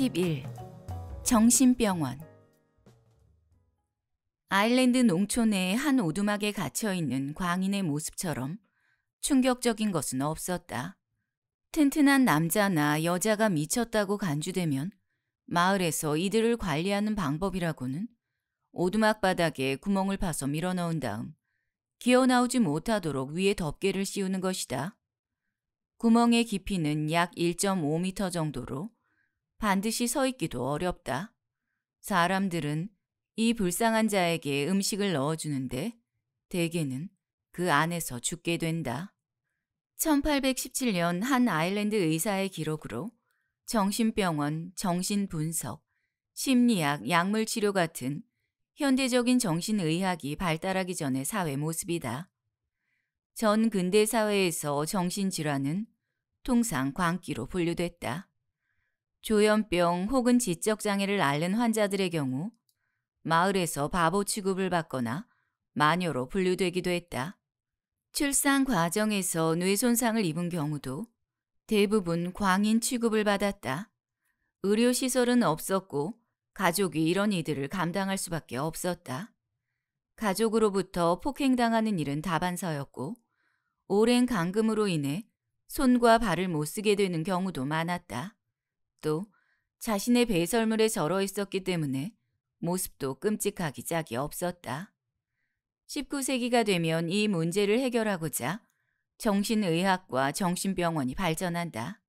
11. 정신병원 아일랜드 농촌의 한 오두막에 갇혀있는 광인의 모습처럼 충격적인 것은 없었다. 튼튼한 남자나 여자가 미쳤다고 간주되면 마을에서 이들을 관리하는 방법이라고는 오두막 바닥에 구멍을 파서 밀어넣은 다음 기어나오지 못하도록 위에 덮개를 씌우는 것이다. 구멍의 깊이는 약 1.5m 정도로 반드시 서 있기도 어렵다. 사람들은 이 불쌍한 자에게 음식을 넣어주는데 대개는 그 안에서 죽게 된다. 1817년 한 아일랜드 의사의 기록으로 정신병원, 정신분석, 심리학, 약물치료 같은 현대적인 정신의학이 발달하기 전의 사회 모습이다. 전 근대 사회에서 정신질환은 통상 광기로 분류됐다. 조현병 혹은 지적장애를 앓는 환자들의 경우 마을에서 바보 취급을 받거나 마녀로 분류되기도 했다. 출산 과정에서 뇌 손상을 입은 경우도 대부분 광인 취급을 받았다. 의료시설은 없었고 가족이 이런 이들을 감당할 수밖에 없었다. 가족으로부터 폭행당하는 일은 다반사였고 오랜 감금으로 인해 손과 발을 못 쓰게 되는 경우도 많았다. 또 자신의 배설물에 절어 있었기 때문에 모습도 끔찍하기 짝이 없었다. 19세기가 되면 이 문제를 해결하고자 정신의학과 정신병원이 발전한다.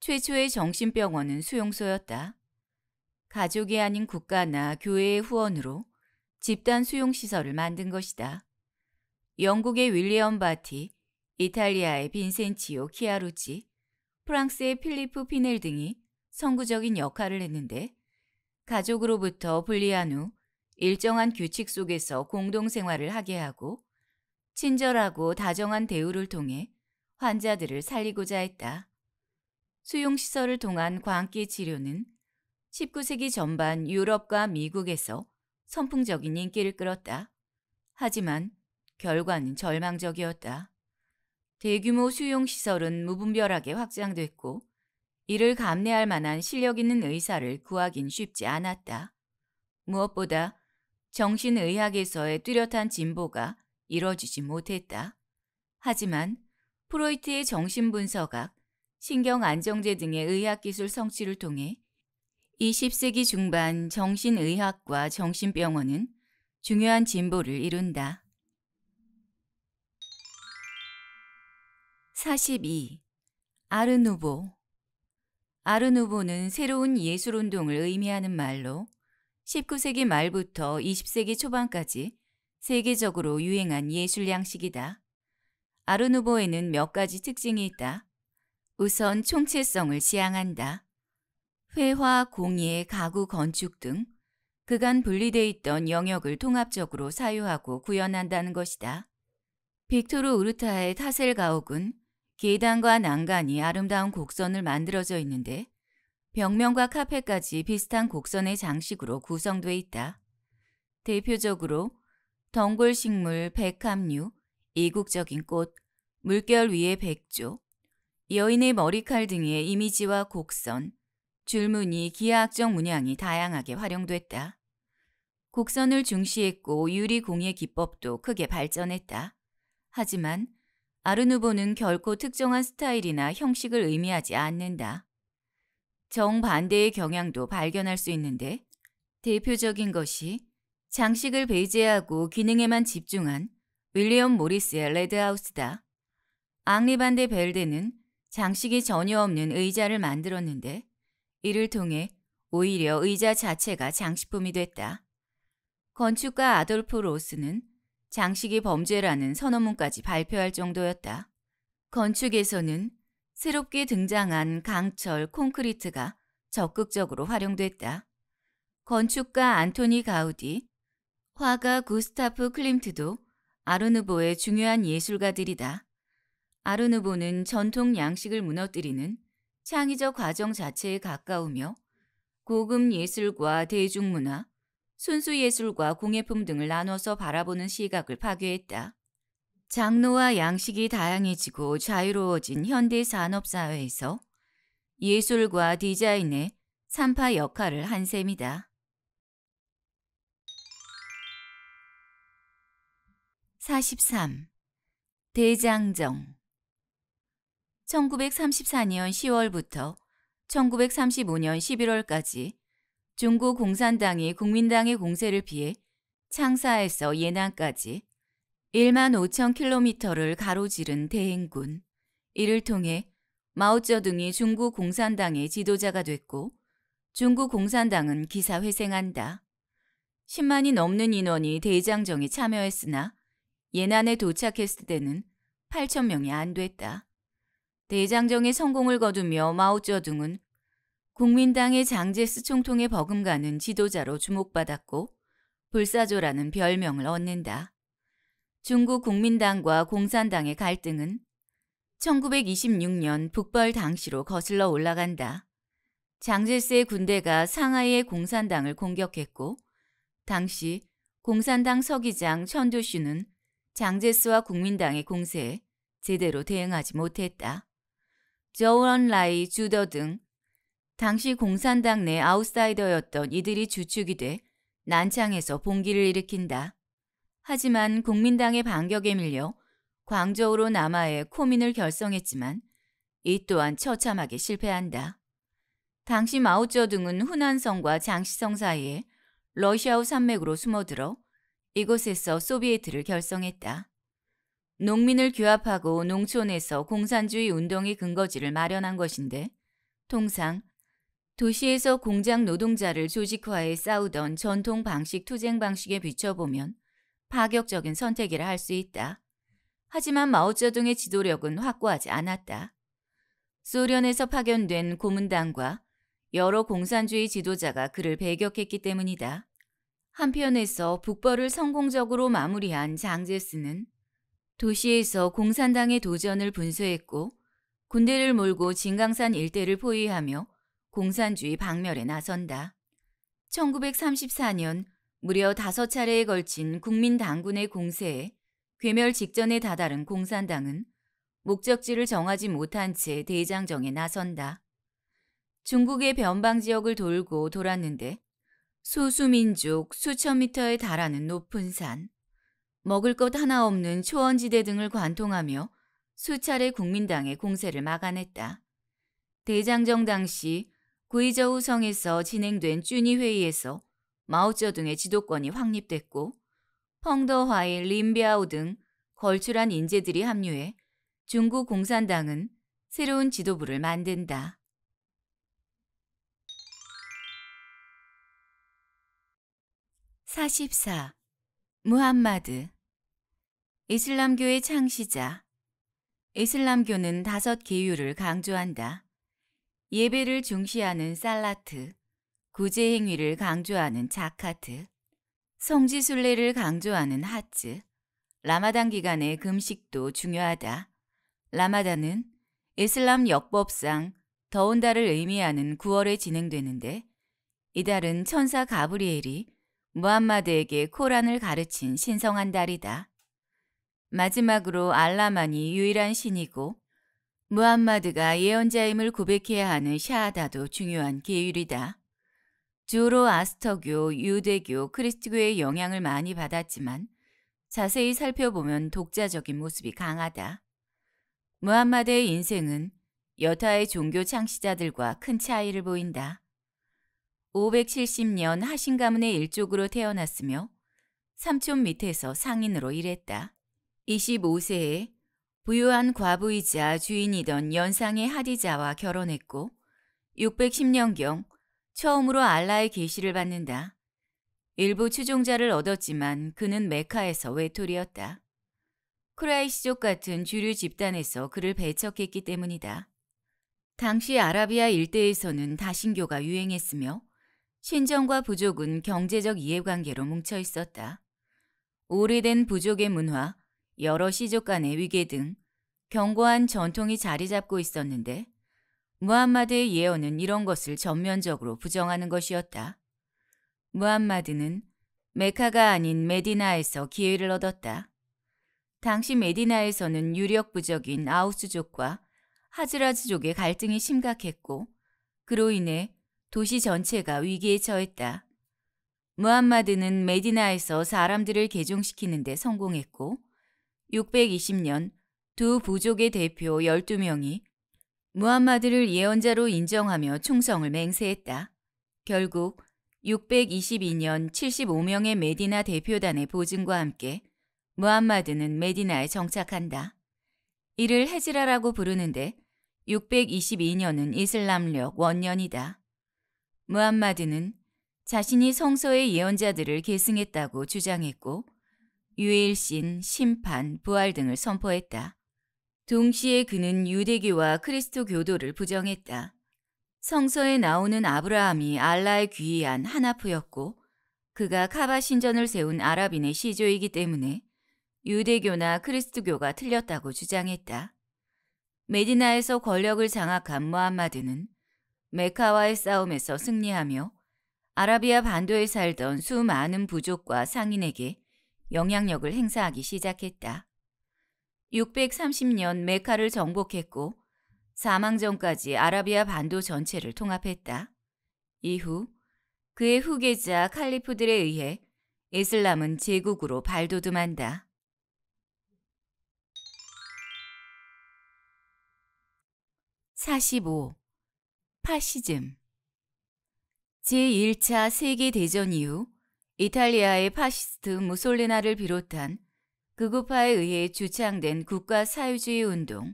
최초의 정신병원은 수용소였다. 가족이 아닌 국가나 교회의 후원으로 집단 수용시설을 만든 것이다. 영국의 윌리엄 바티, 이탈리아의 빈센치오 키아루치, 프랑스의 필리프 피넬 등이 선구적인 역할을 했는데 가족으로부터 분리한 후 일정한 규칙 속에서 공동생활을 하게 하고 친절하고 다정한 대우를 통해 환자들을 살리고자 했다. 수용시설을 통한 광기 치료는 19세기 전반 유럽과 미국에서 선풍적인 인기를 끌었다. 하지만 결과는 절망적이었다. 대규모 수용시설은 무분별하게 확장됐고 이를 감내할 만한 실력 있는 의사를 구하긴 쉽지 않았다. 무엇보다 정신의학에서의 뚜렷한 진보가 이뤄지지 못했다. 하지만 프로이트의 정신분석학, 신경안정제 등의 의학기술 성취를 통해 20세기 중반 정신의학과 정신병원은 중요한 진보를 이룬다. 42. 아르누보 아르누보는 새로운 예술운동을 의미하는 말로 19세기 말부터 20세기 초반까지 세계적으로 유행한 예술 양식이다. 아르누보에는 몇 가지 특징이 있다. 우선 총체성을 지향한다. 회화, 공예, 가구 건축 등 그간 분리되어 있던 영역을 통합적으로 사유하고 구현한다는 것이다. 빅토르 우르타의 타셀 가옥은 계단과 난간이 아름다운 곡선을 만들어져 있는데 벽면과 카페까지 비슷한 곡선의 장식으로 구성돼 있다. 대표적으로 덩굴식물 백합류, 이국적인 꽃, 물결 위의 백조, 여인의 머리칼 등의 이미지와 곡선, 줄무늬, 기하학적 문양이 다양하게 활용됐다. 곡선을 중시했고 유리공예 기법도 크게 발전했다. 하지만 아르누보는 결코 특정한 스타일이나 형식을 의미하지 않는다. 정반대의 경향도 발견할 수 있는데 대표적인 것이 장식을 배제하고 기능에만 집중한 윌리엄 모리스의 레드하우스다. 앙리반데 벨데는 장식이 전혀 없는 의자를 만들었는데 이를 통해 오히려 의자 자체가 장식품이 됐다. 건축가 아돌프 로스는 장식이 범죄라는 선언문까지 발표할 정도였다. 건축에서는 새롭게 등장한 강철 콘크리트가 적극적으로 활용됐다. 건축가 안토니 가우디, 화가 구스타프 클림트도 아르누보의 중요한 예술가들이다. 아르누보는 전통 양식을 무너뜨리는 창의적 과정 자체에 가까우며 고급 예술과 대중문화, 순수예술과 공예품 등을 나눠서 바라보는 시각을 파괴했다. 장르와 양식이 다양해지고 자유로워진 현대 산업사회에서 예술과 디자인의 산파 역할을 한 셈이다. 43. 대장정 1934년 10월부터 1935년 11월까지 중국 공산당이 국민당의 공세를 피해 창사에서 예난까지 1만 5천 킬로미터를 가로지른 대행군. 이를 통해 마오쩌둥이 중국 공산당의 지도자가 됐고 중국 공산당은 기사회생한다. 10만이 넘는 인원이 대장정에 참여했으나 예난에 도착했을 때는 8천 명이 안 됐다. 대장정의 성공을 거두며 마오쩌둥은 국민당의 장제스 총통의 버금가는 지도자로 주목받았고 불사조라는 별명을 얻는다. 중국 국민당과 공산당의 갈등은 1926년 북벌 당시로 거슬러 올라간다. 장제스의 군대가 상하이의 공산당을 공격했고 당시 공산당 서기장 천조슈는 장제스와 국민당의 공세에 제대로 대응하지 못했다. 저원 라이, 주더 등 당시 공산당 내 아웃사이더였던 이들이 주축이 돼 난창에서 봉기를 일으킨다. 하지만 국민당의 반격에 밀려 광저우로 남하에 코민을 결성했지만 이 또한 처참하게 실패한다. 당시 마오쩌둥은 훈안성과 장시성 사이에 러시아우 산맥으로 숨어들어 이곳에서 소비에트를 결성했다. 농민을 규합하고 농촌에서 공산주의 운동의 근거지를 마련한 것인데 통상 도시에서 공장 노동자를 조직화해 싸우던 전통 방식 투쟁 방식에 비춰보면 파격적인 선택이라 할 수 있다. 하지만 마오쩌둥의 지도력은 확고하지 않았다. 소련에서 파견된 고문당과 여러 공산주의 지도자가 그를 배격했기 때문이다. 한편에서 북벌을 성공적으로 마무리한 장제스는 도시에서 공산당의 도전을 분쇄했고 군대를 몰고 진강산 일대를 포위하며 공산주의 박멸에 나선다. 1934년 무려 다섯 차례에 걸친 국민당군의 공세에 괴멸 직전에 다다른 공산당은 목적지를 정하지 못한 채 대장정에 나선다. 중국의 변방 지역을 돌고 돌았는데 소수민족 수천 미터에 달하는 높은 산, 먹을 것 하나 없는 초원지대 등을 관통하며 수차례 국민당의 공세를 막아냈다. 대장정 당시 구이저우 성에서 진행된 쭈니 회의에서 마오쩌둥의 지도권이 확립됐고 펑더화이 림비아오등 걸출한 인재들이 합류해 중국 공산당은 새로운 지도부를 만든다. 44. 무함마드 이슬람교의 창시자 이슬람교는 다섯 계율을 강조한다. 예배를 중시하는 살라트, 구제 행위를 강조하는 자카트, 성지 순례를 강조하는 하츠, 라마단 기간의 금식도 중요하다. 라마단은 이슬람 역법상 더운 달을 의미하는 9월에 진행되는데 이달은 천사 가브리엘이 무함마드에게 코란을 가르친 신성한 달이다. 마지막으로 알라만이 유일한 신이고 무함마드가 예언자임을 고백해야 하는 샤하다도 중요한 계율이다. 주로아스터교 유대교, 크리스트교의 영향을 많이 받았지만 자세히 살펴보면 독자적인 모습이 강하다. 무함마드의 인생은 여타의 종교 창시자들과 큰 차이를 보인다. 570년 하신 가문의 일족으로 태어났으며 삼촌 밑에서 상인으로 일했다. 25세에 부유한 과부이자 주인이던 연상의 하디자와 결혼했고 610년경 처음으로 알라의 계시를 받는다. 일부 추종자를 얻었지만 그는 메카에서 외톨이였다. 크라이시족 같은 주류 집단에서 그를 배척했기 때문이다. 당시 아라비아 일대에서는 다신교가 유행했으며 신정과 부족은 경제적 이해관계로 뭉쳐 있었다. 오래된 부족의 문화, 여러 시족 간의 위계 등 견고한 전통이 자리 잡고 있었는데 무함마드의 예언은 이런 것을 전면적으로 부정하는 것이었다. 무함마드는 메카가 아닌 메디나에서 기회를 얻었다. 당시 메디나에서는 유력 부적인 아우스족과 하즈라즈족의 갈등이 심각했고 그로 인해 도시 전체가 위기에 처했다. 무함마드는 메디나에서 사람들을 개종시키는 데 성공했고 620년 두 부족의 대표 12명이 무함마드를 예언자로 인정하며 충성을 맹세했다. 결국 622년 75명의 메디나 대표단의 보증과 함께 무함마드는 메디나에 정착한다. 이를 헤지라라고 부르는데 622년은 이슬람력 원년이다. 무함마드는 자신이 성서의 예언자들을 계승했다고 주장했고 유일신, 심판, 부활 등을 선포했다. 동시에 그는 유대교와 크리스토교도를 부정했다. 성서에 나오는 아브라함이 알라의 귀의한 하나프였고 그가 카바 신전을 세운 아랍인의 시조이기 때문에 유대교나 크리스트교가 틀렸다고 주장했다. 메디나에서 권력을 장악한 무함마드는 메카와의 싸움에서 승리하며 아라비아 반도에 살던 수많은 부족과 상인에게 영향력을 행사하기 시작했다. 630년 메카를 정복했고 사망 전까지 아라비아 반도 전체를 통합했다. 이후 그의 후계자 칼리프들에 의해 이슬람은 제국으로 발돋움한다. (45) 파시즘 제1차 세계대전 이후 이탈리아의 파시스트 무솔리나를 비롯한 극우파에 의해 주창된 국가 사회주의 운동,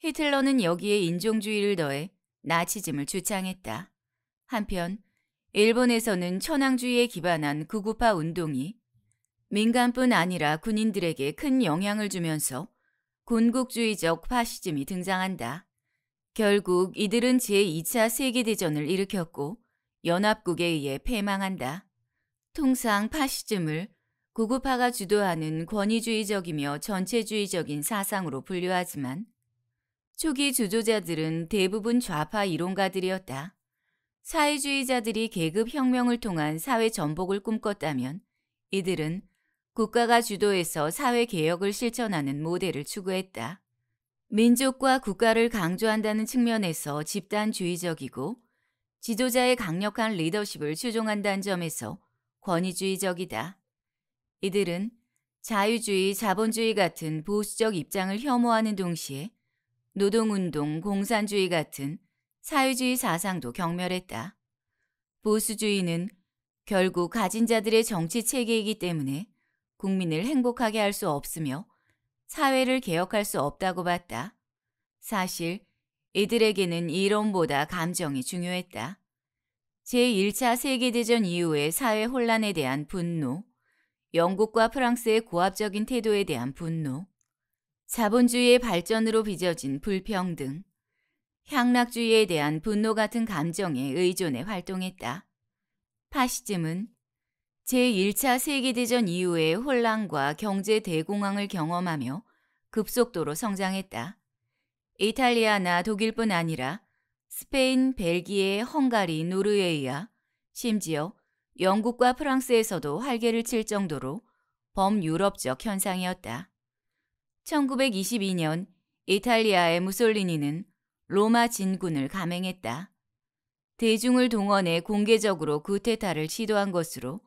히틀러는 여기에 인종주의를 더해 나치즘을 주창했다. 한편 일본에서는 천황주의에 기반한 극우파 운동이 민간뿐 아니라 군인들에게 큰 영향을 주면서 군국주의적 파시즘이 등장한다. 결국 이들은 제2차 세계대전을 일으켰고 연합국에 의해 패망한다. 통상 파시즘을 구구파가 주도하는 권위주의적이며 전체주의적인 사상으로 분류하지만 초기 주도자들은 대부분 좌파 이론가들이었다. 사회주의자들이 계급혁명을 통한 사회 전복을 꿈꿨다면 이들은 국가가 주도해서 사회개혁을 실천하는 모델을 추구했다. 민족과 국가를 강조한다는 측면에서 집단주의적이고 지도자의 강력한 리더십을 추종한다는 점에서 권위주의적이다. 이들은 자유주의, 자본주의 같은 보수적 입장을 혐오하는 동시에 노동운동, 공산주의 같은 사회주의 사상도 경멸했다. 보수주의는 결국 가진 자들의 정치 체계이기 때문에 국민을 행복하게 할 수 없으며 사회를 개혁할 수 없다고 봤다. 사실 이들에게는 이론보다 감정이 중요했다. 제1차 세계대전 이후의 사회 혼란에 대한 분노, 영국과 프랑스의 고압적인 태도에 대한 분노, 자본주의의 발전으로 빚어진 불평등, 향락주의에 대한 분노 같은 감정에 의존해 활동했다. 파시즘은 제1차 세계대전 이후의 혼란과 경제 대공황을 경험하며 급속도로 성장했다. 이탈리아나 독일뿐 아니라 스페인, 벨기에, 헝가리, 노르웨이야 심지어 영국과 프랑스에서도 활개를 칠 정도로 범유럽적 현상이었다. 1922년 이탈리아의 무솔리니는 로마 진군을 감행했다. 대중을 동원해 공개적으로 구테타를 시도한 것으로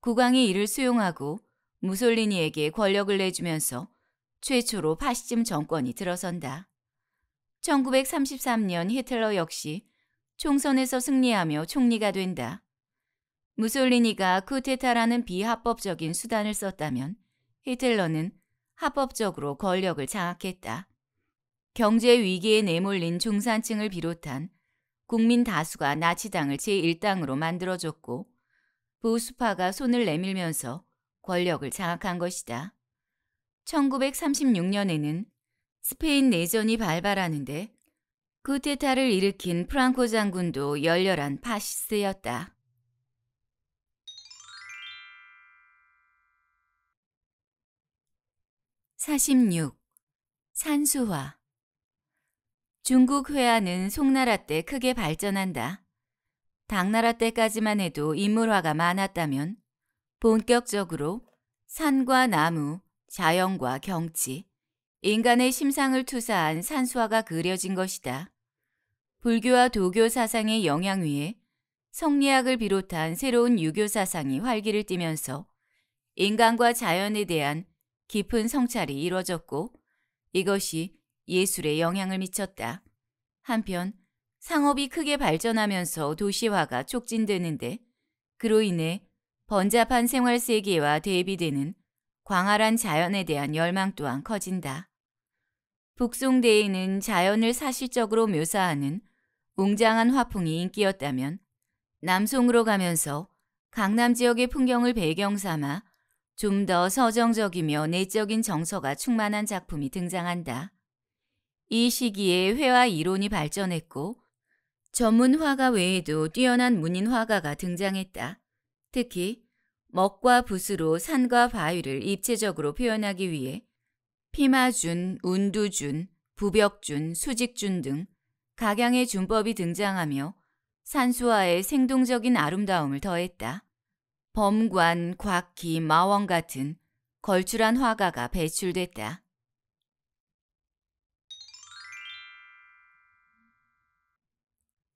국왕이 이를 수용하고 무솔리니에게 권력을 내주면서 최초로 파시즘 정권이 들어선다. 1933년 히틀러 역시 총선에서 승리하며 총리가 된다. 무솔리니가 쿠테타라는 비합법적인 수단을 썼다면 히틀러는 합법적으로 권력을 장악했다. 경제 위기에 내몰린 중산층을 비롯한 국민 다수가 나치당을 제1당으로 만들어줬고 보수파가 손을 내밀면서 권력을 장악한 것이다. 1936년에는 스페인 내전이 발발하는데 쿠데타를 그 일으킨 프랑코 장군도 열렬한 파시스였다. (46) 산수화 중국 회화는 송나라 때 크게 발전한다. 당나라 때까지만 해도 인물화가 많았다면 본격적으로 산과 나무, 자연과 경치, 인간의 심상을 투사한 산수화가 그려진 것이다. 불교와 도교 사상의 영향 위에 성리학을 비롯한 새로운 유교 사상이 활기를 띠면서 인간과 자연에 대한 깊은 성찰이 이뤄졌고 이것이 예술에 영향을 미쳤다. 한편 상업이 크게 발전하면서 도시화가 촉진되는데 그로 인해 번잡한 생활 세계와 대비되는 광활한 자연에 대한 열망 또한 커진다. 북송대에는 자연을 사실적으로 묘사하는 웅장한 화풍이 인기였다면 남송으로 가면서 강남 지역의 풍경을 배경 삼아 좀 더 서정적이며 내적인 정서가 충만한 작품이 등장한다. 이 시기에 회화 이론이 발전했고 전문 화가 외에도 뛰어난 문인 화가가 등장했다. 특히 먹과 붓으로 산과 바위를 입체적으로 표현하기 위해 피마준, 운두준, 부벽준, 수직준 등 각양의 준법이 등장하며 산수화의 생동적인 아름다움을 더했다. 범관, 곽기, 마원 같은 걸출한 화가가 배출됐다.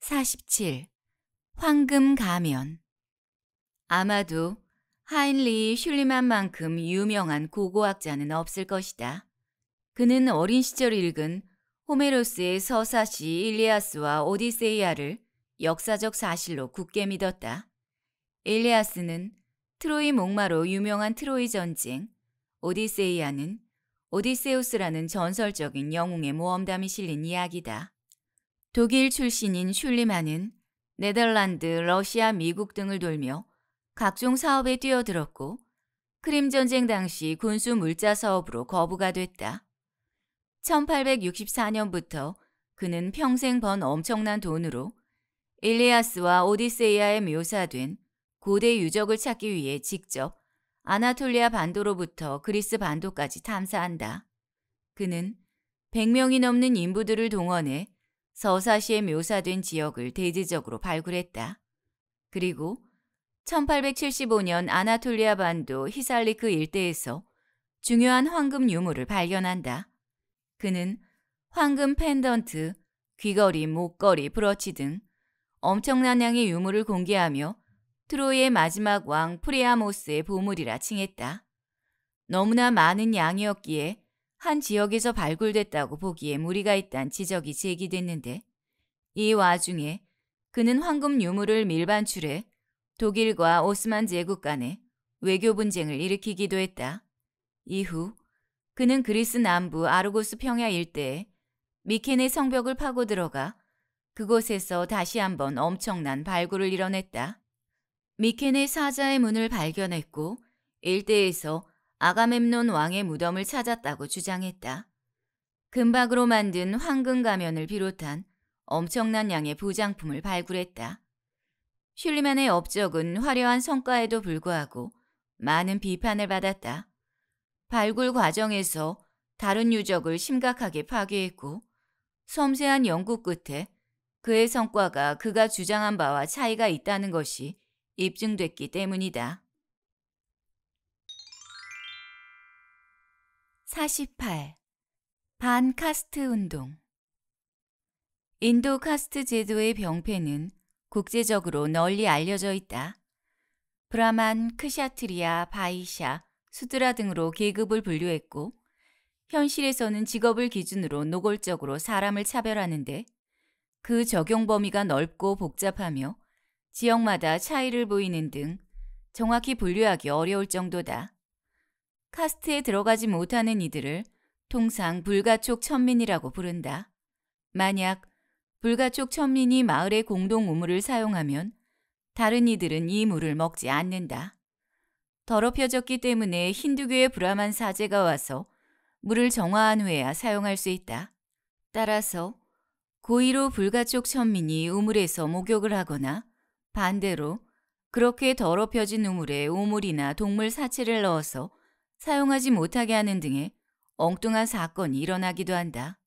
47. 황금 가면 아마도 하인리 슐리만만큼 유명한 고고학자는 없을 것이다. 그는 어린 시절 읽은 호메로스의 서사시 일리아스와 오디세이아를 역사적 사실로 굳게 믿었다. 일리아스는 트로이 목마로 유명한 트로이 전쟁, 오디세이아는 오디세우스라는 전설적인 영웅의 모험담이 실린 이야기다. 독일 출신인 슐리만은 네덜란드, 러시아, 미국 등을 돌며 각종 사업에 뛰어들었고 크림 전쟁 당시 군수 물자 사업으로 거부가 됐다. 1864년부터 그는 평생 번 엄청난 돈으로 일리아스와 오디세이아에 묘사된 고대 유적을 찾기 위해 직접 아나톨리아 반도로부터 그리스 반도까지 탐사한다. 그는 100명이 넘는 인부들을 동원해 서사시에 묘사된 지역을 대대적으로 발굴했다. 그리고 1875년 아나톨리아 반도 히살리크 일대에서 중요한 황금 유물을 발견한다. 그는 황금 펜던트, 귀걸이, 목걸이, 브러치 등 엄청난 양의 유물을 공개하며 트로이의 마지막 왕 프레아모스의 보물이라 칭했다. 너무나 많은 양이었기에 한 지역에서 발굴됐다고 보기에 무리가 있단 지적이 제기됐는데 이 와중에 그는 황금 유물을 밀반출해 독일과 오스만 제국 간에 외교 분쟁을 일으키기도 했다. 이후 그는 그리스 남부 아르고스 평야 일대에 미켄의 성벽을 파고 들어가 그곳에서 다시 한번 엄청난 발굴을 이뤄냈다. 미켄의 사자의 문을 발견했고 일대에서 아가멤논 왕의 무덤을 찾았다고 주장했다. 금박으로 만든 황금 가면을 비롯한 엄청난 양의 부장품을 발굴했다. 슐리만의 업적은 화려한 성과에도 불구하고 많은 비판을 받았다. 발굴 과정에서 다른 유적을 심각하게 파괴했고 섬세한 연구 끝에 그의 성과가 그가 주장한 바와 차이가 있다는 것이 입증됐기 때문이다. 48. 반카스트 운동 인도 카스트 제도의 병폐는 국제적으로 널리 알려져 있다. 브라만, 크샤트리아, 바이샤, 수드라 등으로 계급을 분류했고 현실에서는 직업을 기준으로 노골적으로 사람을 차별하는데 그 적용 범위가 넓고 복잡하며 지역마다 차이를 보이는 등 정확히 분류하기 어려울 정도다. 카스트에 들어가지 못하는 이들을 통상 불가촉 천민이라고 부른다. 만약 불가촉 천민이 마을의 공동 우물을 사용하면 다른 이들은 이 물을 먹지 않는다. 더럽혀졌기 때문에 힌두교의 브라만 사제가 와서 물을 정화한 후에야 사용할 수 있다. 따라서 고의로 불가 쪽 천민이 우물에서 목욕을 하거나 반대로 그렇게 더럽혀진 우물에 우물이나 동물 사체를 넣어서 사용하지 못하게 하는 등의 엉뚱한 사건이 일어나기도 한다.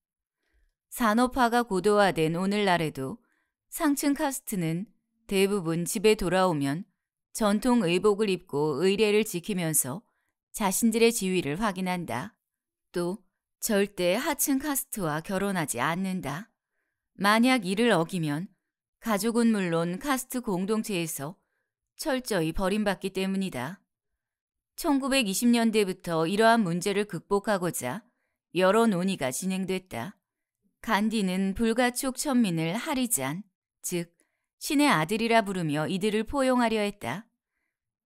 산업화가 고도화된 오늘날에도 상층 카스트는 대부분 집에 돌아오면 전통 의복을 입고 의례를 지키면서 자신들의 지위를 확인한다. 또 절대 하층 카스트와 결혼하지 않는다. 만약 이를 어기면 가족은 물론 카스트 공동체에서 철저히 버림받기 때문이다. 1920년대부터 이러한 문제를 극복하고자 여러 논의가 진행됐다. 간디는 불가축 천민을 하리잔, 즉 신의 아들이라 부르며 이들을 포용하려 했다.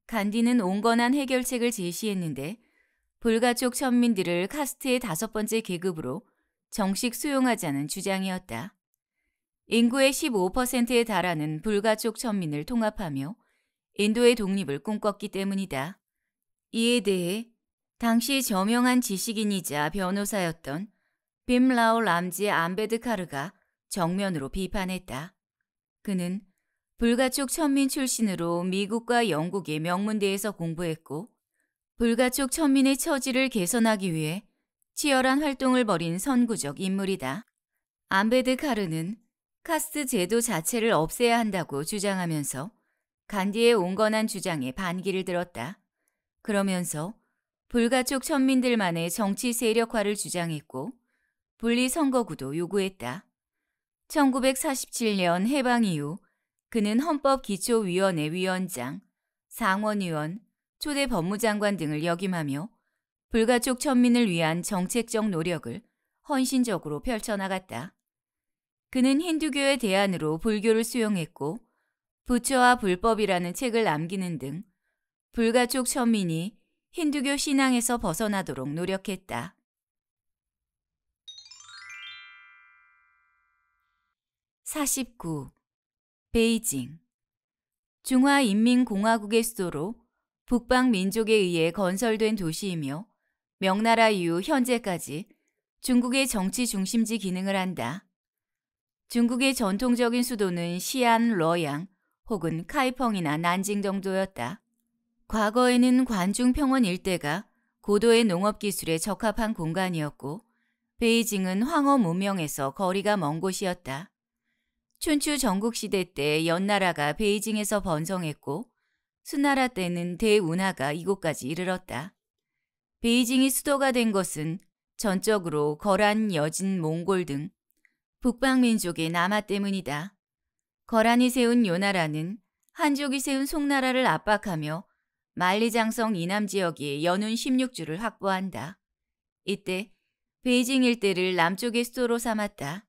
간디는 온건한 해결책을 제시했는데 불가족 천민들을 카스트의 다섯 번째 계급으로 정식 수용하자는 주장이었다. 인구의 15%에 달하는 불가족 천민을 통합하며 인도의 독립을 꿈꿨기 때문이다. 이에 대해 당시 저명한 지식인이자 변호사였던 빔라오 람지 암베드카르가 정면으로 비판했다. 그는 불가촉 천민 출신으로 미국과 영국의 명문대에서 공부했고 불가촉 천민의 처지를 개선하기 위해 치열한 활동을 벌인 선구적 인물이다. 암베드 카르는 카스트 제도 자체를 없애야 한다고 주장하면서 간디의 온건한 주장에 반기를 들었다. 그러면서 불가촉 천민들만의 정치 세력화를 주장했고 분리선거구도 요구했다. 1947년 해방 이후 그는 헌법기초위원회 위원장, 상원의원, 초대 법무장관 등을 역임하며 불가촉 천민을 위한 정책적 노력을 헌신적으로 펼쳐나갔다. 그는 힌두교의 대안으로 불교를 수용했고 부처와 불법이라는 책을 남기는 등 불가촉 천민이 힌두교 신앙에서 벗어나도록 노력했다. 49. 베이징 중화인민공화국의 수도로 북방 민족에 의해 건설된 도시이며 명나라 이후 현재까지 중국의 정치 중심지 기능을 한다. 중국의 전통적인 수도는 시안, 러양 혹은 카이펑이나 난징 정도였다. 과거에는 관중평원 일대가 고도의 농업기술에 적합한 공간이었고 베이징은 황허 문명에서 거리가 먼 곳이었다. 춘추 전국시대 때 연나라가 베이징에서 번성했고 수나라 때는 대운하가 이곳까지 이르렀다. 베이징이 수도가 된 것은 전적으로 거란, 여진, 몽골 등 북방민족의 남하 때문이다. 거란이 세운 요나라는 한족이 세운 송나라를 압박하며 만리장성 이남 지역에 연운 16주를 확보한다. 이때 베이징 일대를 남쪽의 수도로 삼았다.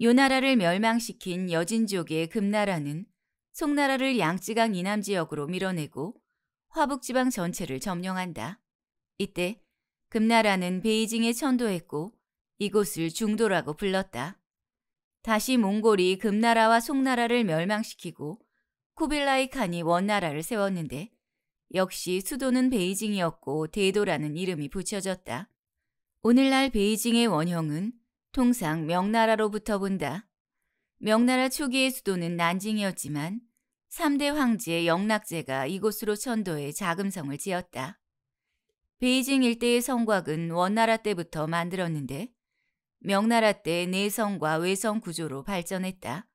요나라를 멸망시킨 여진족의 금나라는 송나라를 양쯔강 이남 지역으로 밀어내고 화북지방 전체를 점령한다. 이때 금나라는 베이징에 천도했고 이곳을 중도라고 불렀다. 다시 몽골이 금나라와 송나라를 멸망시키고 쿠빌라이 칸이 원나라를 세웠는데 역시 수도는 베이징이었고 대도라는 이름이 붙여졌다. 오늘날 베이징의 원형은 통상 명나라로부터 본다. 명나라 초기의 수도는 난징이었지만 3대 황제의 영락제가 이곳으로 천도해 자금성을 지었다. 베이징 일대의 성곽은 원나라 때부터 만들었는데 명나라 때 내성과 외성 구조로 발전했다.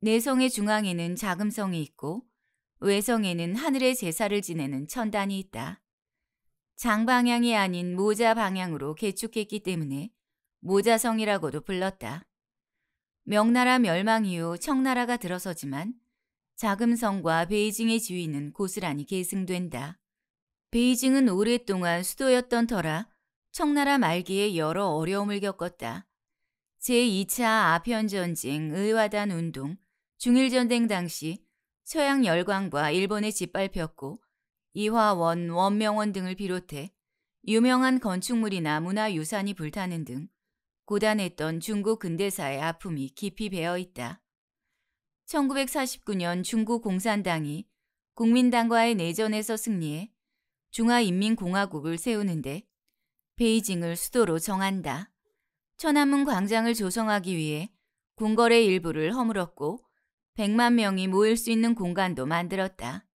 내성의 중앙에는 자금성이 있고 외성에는 하늘의 제사를 지내는 천단이 있다. 장방향이 아닌 모자 방향으로 개축했기 때문에 모자성이라고도 불렀다. 명나라 멸망 이후 청나라가 들어서지만 자금성과 베이징의 지위는 고스란히 계승된다. 베이징은 오랫동안 수도였던 터라 청나라 말기에 여러 어려움을 겪었다. 제2차 아편전쟁, 의화단 운동, 중일전쟁 당시 서양 열강과 일본에 짓밟혔고 이화원, 원명원 등을 비롯해 유명한 건축물이나 문화유산이 불타는 등 고단했던 중국 근대사의 아픔이 깊이 배어 있다. 1949년 중국 공산당이 국민당과의 내전에서 승리해 중화인민공화국을 세우는데 베이징을 수도로 정한다. 천안문 광장을 조성하기 위해 궁궐의 일부를 허물었고 100만 명이 모일 수 있는 공간도 만들었다.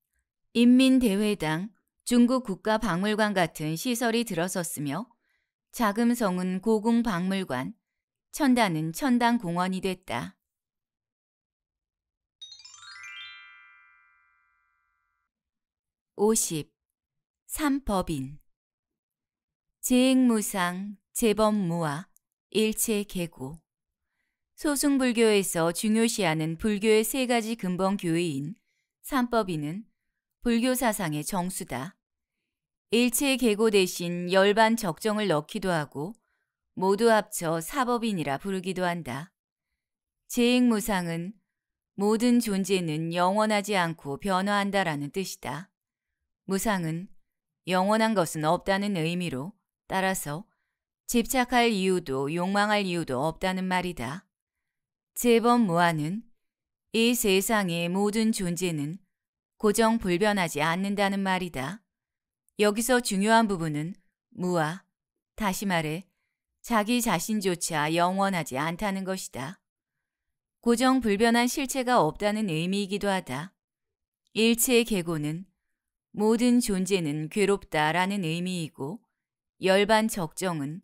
인민대회당, 중국 국가박물관 같은 시설이 들어섰으며 자금성은 고궁박물관, 천단은 천당공원이 됐다. 5십 삼법인 재행무상, 재범무아일체개고 소승불교에서 중요시하는 불교의 세 가지 근본교의인 삼법인은 불교 사상의 정수다. 일체 계고 대신 열반 적정을 넣기도 하고 모두 합쳐 사법인이라 부르기도 한다. 제익무상은 모든 존재는 영원하지 않고 변화한다라는 뜻이다. 무상은 영원한 것은 없다는 의미로 따라서 집착할 이유도 욕망할 이유도 없다는 말이다. 제법 무한은이 세상의 모든 존재는 고정불변하지 않는다는 말이다. 여기서 중요한 부분은 무아, 다시 말해 자기 자신조차 영원하지 않다는 것이다. 고정불변한 실체가 없다는 의미이기도 하다. 일체의 계고는 모든 존재는 괴롭다라는 의미이고 열반 적정은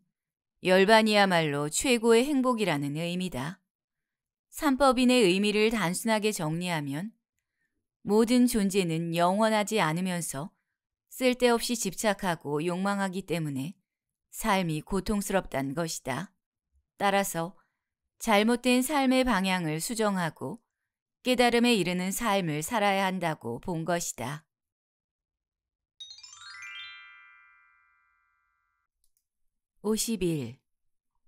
열반이야말로 최고의 행복이라는 의미다. 삼법인의 의미를 단순하게 정리하면 모든 존재는 영원하지 않으면서 쓸데없이 집착하고 욕망하기 때문에 삶이 고통스럽단 것이다. 따라서 잘못된 삶의 방향을 수정하고 깨달음에 이르는 삶을 살아야 한다고 본 것이다. 51.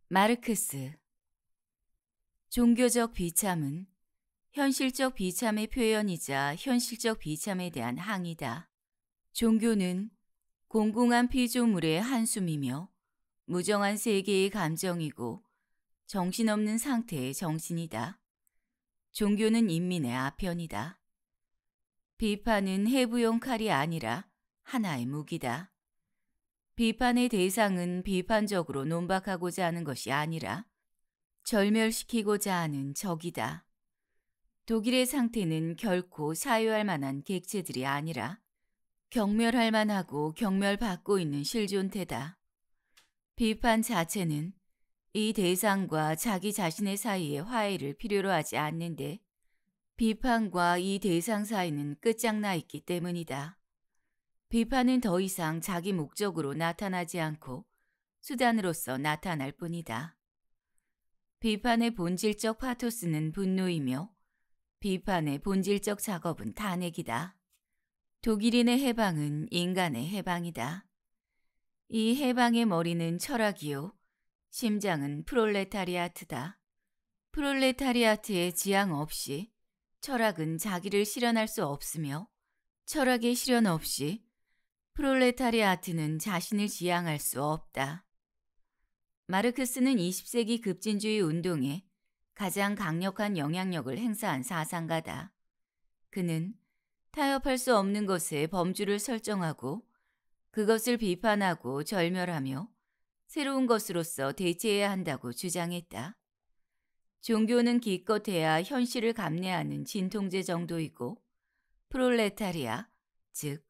마르크스 종교적 비참은 현실적 비참의 표현이자 현실적 비참에 대한 항의다. 종교는 공공한 피조물의 한숨이며 무정한 세계의 감정이고 정신없는 상태의 정신이다. 종교는 인민의 아편이다. 비판은 해부용 칼이 아니라 하나의 무기다. 비판의 대상은 비판적으로 논박하고자 하는 것이 아니라 절멸시키고자 하는 적이다. 독일의 상태는 결코 사유할 만한 객체들이 아니라 경멸할 만하고 경멸받고 있는 실존태다. 비판 자체는 이 대상과 자기 자신의 사이에 화해를 필요로 하지 않는데 비판과 이 대상 사이는 끝장나 있기 때문이다. 비판은 더 이상 자기 목적으로 나타나지 않고 수단으로서 나타날 뿐이다. 비판의 본질적 파토스는 분노이며 비판의 본질적 작업은 탄핵이다. 독일인의 해방은 인간의 해방이다. 이 해방의 머리는 철학이요. 심장은 프롤레타리아트다. 프롤레타리아트의 지향 없이 철학은 자기를 실현할 수 없으며 철학의 실현 없이 프롤레타리아트는 자신을 지향할 수 없다. 마르크스는 20세기 급진주의 운동에 가장 강력한 영향력을 행사한 사상가다. 그는 타협할 수 없는 것에 범주를 설정하고 그것을 비판하고 절멸하며 새로운 것으로서 대체해야 한다고 주장했다. 종교는 기껏해야 현실을 감내하는 진통제 정도이고 프롤레타리아, 즉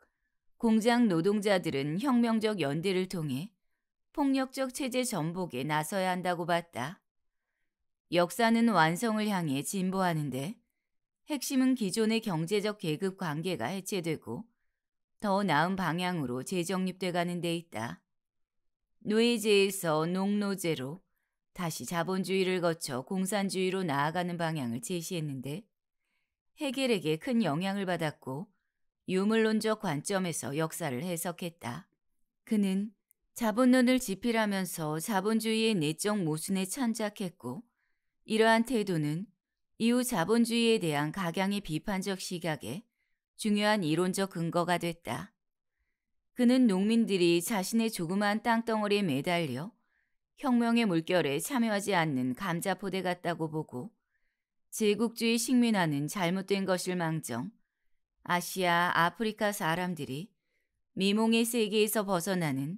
공장 노동자들은 혁명적 연대를 통해 폭력적 체제 전복에 나서야 한다고 봤다. 역사는 완성을 향해 진보하는데 핵심은 기존의 경제적 계급 관계가 해체되고 더 나은 방향으로 재정립돼가는 데 있다. 노예제에서 농노제로 다시 자본주의를 거쳐 공산주의로 나아가는 방향을 제시했는데 해겔에게 큰 영향을 받았고 유물론적 관점에서 역사를 해석했다. 그는 자본론을 지필하면서 자본주의의 내적 모순에 참작했고 이러한 태도는 이후 자본주의에 대한 각양의 비판적 시각에 중요한 이론적 근거가 됐다. 그는 농민들이 자신의 조그마한 땅덩어리에 매달려 혁명의 물결에 참여하지 않는 감자포대 같다고 보고 제국주의 식민화는 잘못된 것일 망정 아시아, 아프리카 사람들이 미몽의 세계에서 벗어나는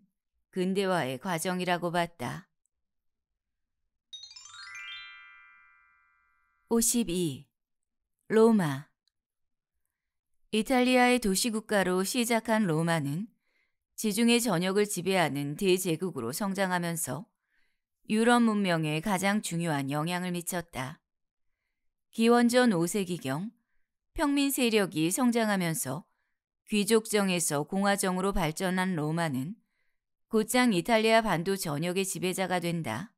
근대화의 과정이라고 봤다. 52. 로마 이탈리아의 도시국가로 시작한 로마는 지중해 전역을 지배하는 대제국으로 성장하면서 유럽 문명에 가장 중요한 영향을 미쳤다. 기원전 5세기경 평민 세력이 성장하면서 귀족정에서 공화정으로 발전한 로마는 곧장 이탈리아 반도 전역의 지배자가 된다.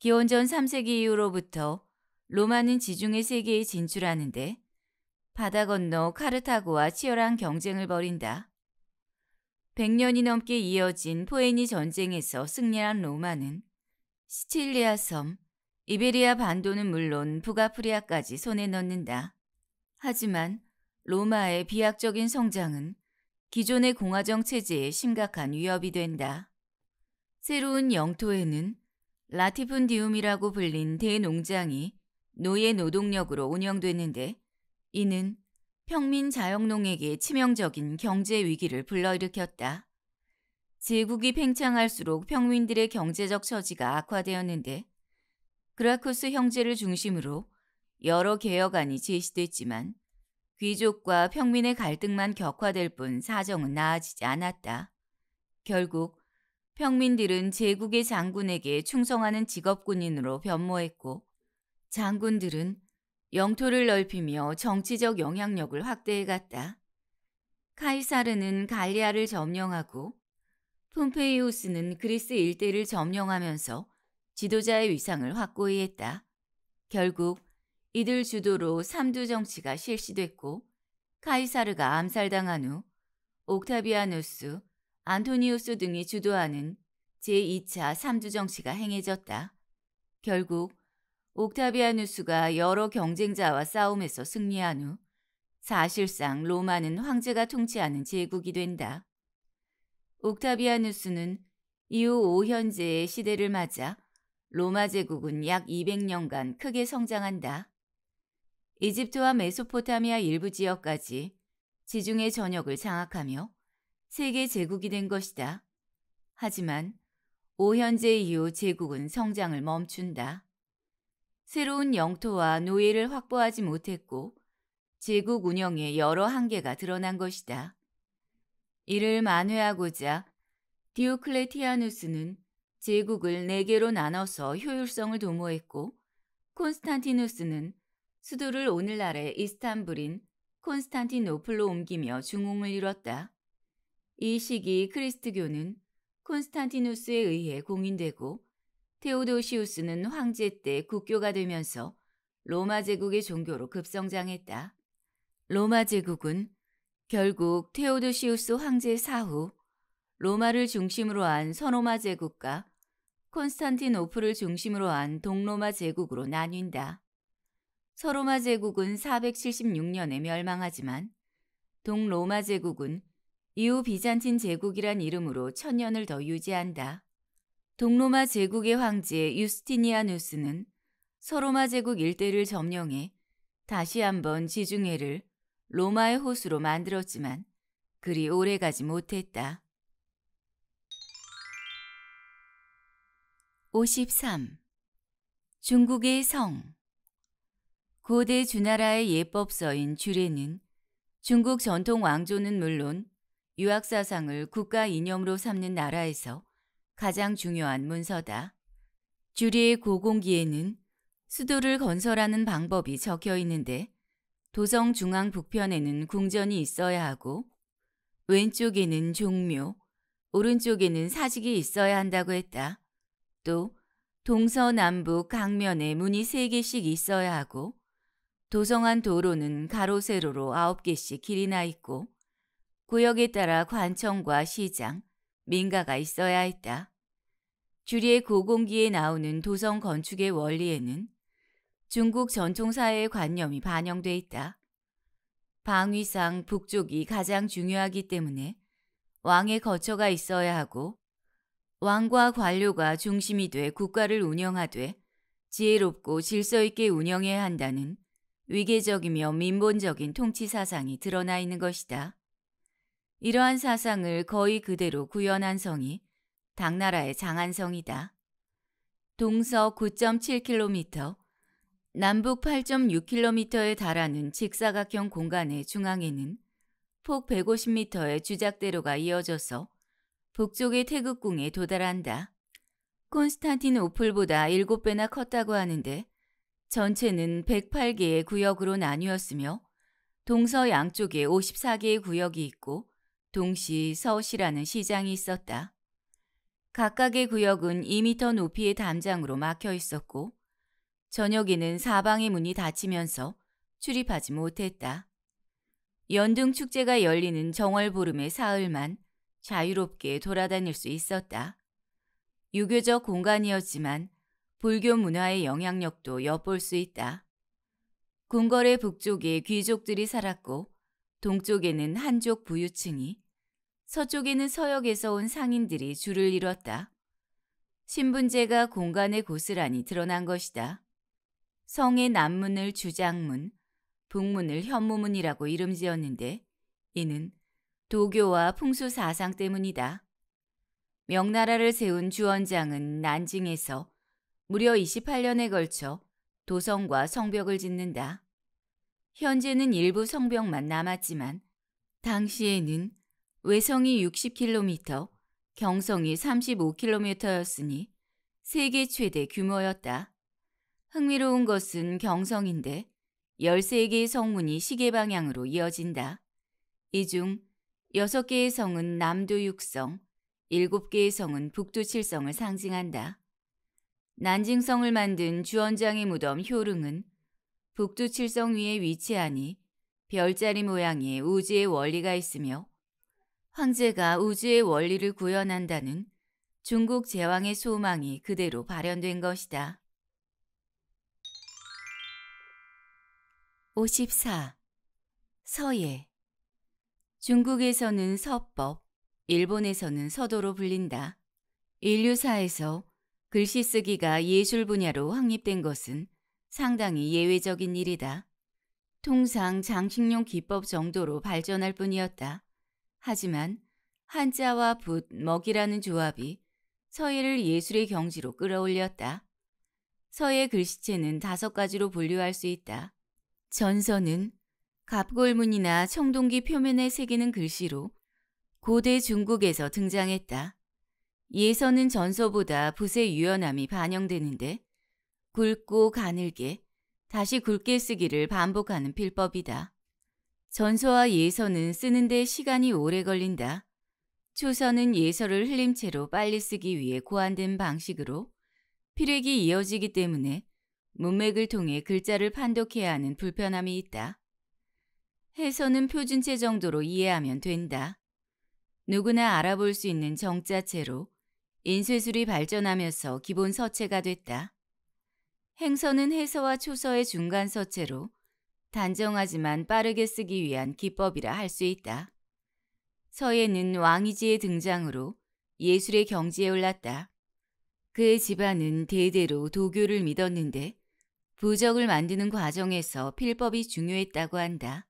기원전 3세기 이후로부터 로마는 지중해 세계에 진출하는데 바다 건너 카르타고와 치열한 경쟁을 벌인다. 100년이 넘게 이어진 포에니 전쟁에서 승리한 로마는 시칠리아 섬, 이베리아 반도는 물론 북아프리아까지 손에 넣는다. 하지만 로마의 비약적인 성장은 기존의 공화정 체제에 심각한 위협이 된다. 새로운 영토에는 라티푼디움이라고 불린 대농장이 노예 노동력으로 운영됐는데 이는 평민 자영농에게 치명적인 경제 위기를 불러일으켰다. 제국이 팽창할수록 평민들의 경제적 처지가 악화되었는데 그라쿠스 형제를 중심으로 여러 개혁안이 제시됐지만 귀족과 평민의 갈등만 격화될 뿐 사정은 나아지지 않았다. 결국 평민들은 제국의 장군에게 충성하는 직업군인으로 변모했고 장군들은 영토를 넓히며 정치적 영향력을 확대해 갔다. 카이사르는 갈리아를 점령하고 폼페이우스는 그리스 일대를 점령하면서 지도자의 위상을 확고히 했다. 결국 이들 주도로 삼두 정치가 실시됐고 카이사르가 암살당한 후 옥타비아누스, 안토니우스 등이 주도하는 제2차 삼두 정치가 행해졌다. 결국 옥타비아누스가 여러 경쟁자와 싸움에서 승리한 후 사실상 로마는 황제가 통치하는 제국이 된다. 옥타비아누스는 이후 오현제의 시대를 맞아 로마 제국은 약 200년간 크게 성장한다. 이집트와 메소포타미아 일부 지역까지 지중해 전역을 장악하며 세계 제국이 된 것이다. 하지만 오현제 이후 제국은 성장을 멈춘다. 새로운 영토와 노예를 확보하지 못했고 제국 운영에 여러 한계가 드러난 것이다. 이를 만회하고자 디오클레티아누스는 제국을 네 개로 나눠서 효율성을 도모했고 콘스탄티누스는 수도를 오늘날의 이스탄불인 콘스탄티노플로 옮기며 중흥을 이뤘다. 이 시기 크리스트교는 콘스탄티누스에 의해 공인되고 테오도시우스는 황제 때 국교가 되면서 로마 제국의 종교로 급성장했다. 로마 제국은 결국 테오도시우스 황제 사후 로마를 중심으로 한선로마 제국과 콘스탄티노플을 중심으로 한 동로마 제국으로 나뉜다. 서로마 제국은 476년에 멸망하지만 동로마 제국은 이후 비잔틴 제국이란 이름으로 천년을 더 유지한다. 동로마 제국의 황제 유스티니아누스는 서로마 제국 일대를 점령해 다시 한번 지중해를 로마의 호수로 만들었지만 그리 오래가지 못했다. 53. 중국의 성 고대 주나라의 예법서인 주례는 중국 전통 왕조는 물론 유학사상을 국가 이념으로 삼는 나라에서 가장 중요한 문서다. 주리의 고공기에는 수도를 건설하는 방법이 적혀 있는데 도성 중앙 북편에는 궁전이 있어야 하고 왼쪽에는 종묘, 오른쪽에는 사직이 있어야 한다고 했다. 또 동서남북 강면에 문이 3개씩 있어야 하고 도성한 도로는 가로 세로로 9개씩 길이 나 있고 구역에 따라 관청과 시장, 민가가 있어야 했다. 주리의 고공기에 나오는 도성 건축의 원리에는 중국 전통사회의 관념이 반영돼 있다. 방위상 북쪽이 가장 중요하기 때문에 왕의 거처가 있어야 하고 왕과 관료가 중심이 돼 국가를 운영하되 지혜롭고 질서 있게 운영해야 한다는 위계적이며 민본적인 통치 사상이 드러나 있는 것이다. 이러한 사상을 거의 그대로 구현한 성이 당나라의 장안성이다. 동서 9.7km, 남북 8.6km에 달하는 직사각형 공간의 중앙에는 폭 150m의 주작대로가 이어져서 북쪽의 태극궁에 도달한다. 콘스탄티노플보다 7배나 컸다고 하는데 전체는 108개의 구역으로 나뉘었으며 동서 양쪽에 54개의 구역이 있고 동시 서시라는 시장이 있었다. 각각의 구역은 2미터 높이의 담장으로 막혀 있었고 저녁에는 사방의 문이 닫히면서 출입하지 못했다. 연등 축제가 열리는 정월 보름의 사흘만 자유롭게 돌아다닐 수 있었다. 유교적 공간이었지만 불교 문화의 영향력도 엿볼 수 있다. 궁궐의 북쪽에 귀족들이 살았고 동쪽에는 한족 부유층이, 서쪽에는 서역에서 온 상인들이 줄을 이뤘다. 신분제가 공간에 고스란히 드러난 것이다. 성의 남문을 주장문, 북문을 현무문이라고 이름 지었는데 이는 도교와 풍수 사상 때문이다. 명나라를 세운 주원장은 난징에서 무려 28년에 걸쳐 도성과 성벽을 짓는다. 현재는 일부 성벽만 남았지만 당시에는 외성이 60km, 경성이 35km였으니 세계 최대 규모였다. 흥미로운 것은 경성인데 13개의 성문이 시계 방향으로 이어진다. 이 중 6개의 성은 남도 육성, 7개의 성은 북도 칠성을 상징한다. 난징성을 만든 주원장의 무덤 효릉은 북두 칠성 위에 위치하니 별자리 모양에 우주의 원리가 있으며 황제가 우주의 원리를 구현한다는 중국 제왕의 소망이 그대로 발현된 것이다. 54. 서예 중국에서는 서법, 일본에서는 서도로 불린다. 인류사에서 글씨쓰기가 예술 분야로 확립된 것은 상당히 예외적인 일이다. 통상 장식용 기법 정도로 발전할 뿐이었다. 하지만 한자와 붓, 먹이라는 조합이 서예를 예술의 경지로 끌어올렸다. 서예 글씨체는 다섯 가지로 분류할 수 있다. 전서는 갑골문이나 청동기 표면에 새기는 글씨로 고대 중국에서 등장했다. 예서는 전서보다 붓의 유연함이 반영되는데 굵고 가늘게 다시 굵게 쓰기를 반복하는 필법이다. 전서와 예서는 쓰는데 시간이 오래 걸린다. 초서는 예서를 흘림체로 빨리 쓰기 위해 고안된 방식으로 필액이 이어지기 때문에 문맥을 통해 글자를 판독해야 하는 불편함이 있다. 해서는 표준체 정도로 이해하면 된다. 누구나 알아볼 수 있는 정자체로 인쇄술이 발전하면서 기본 서체가 됐다. 행서는 해서와 초서의 중간 서체로 단정하지만 빠르게 쓰기 위한 기법이라 할 수 있다. 서예는 왕이지의 등장으로 예술의 경지에 올랐다. 그의 집안은 대대로 도교를 믿었는데 부적을 만드는 과정에서 필법이 중요했다고 한다.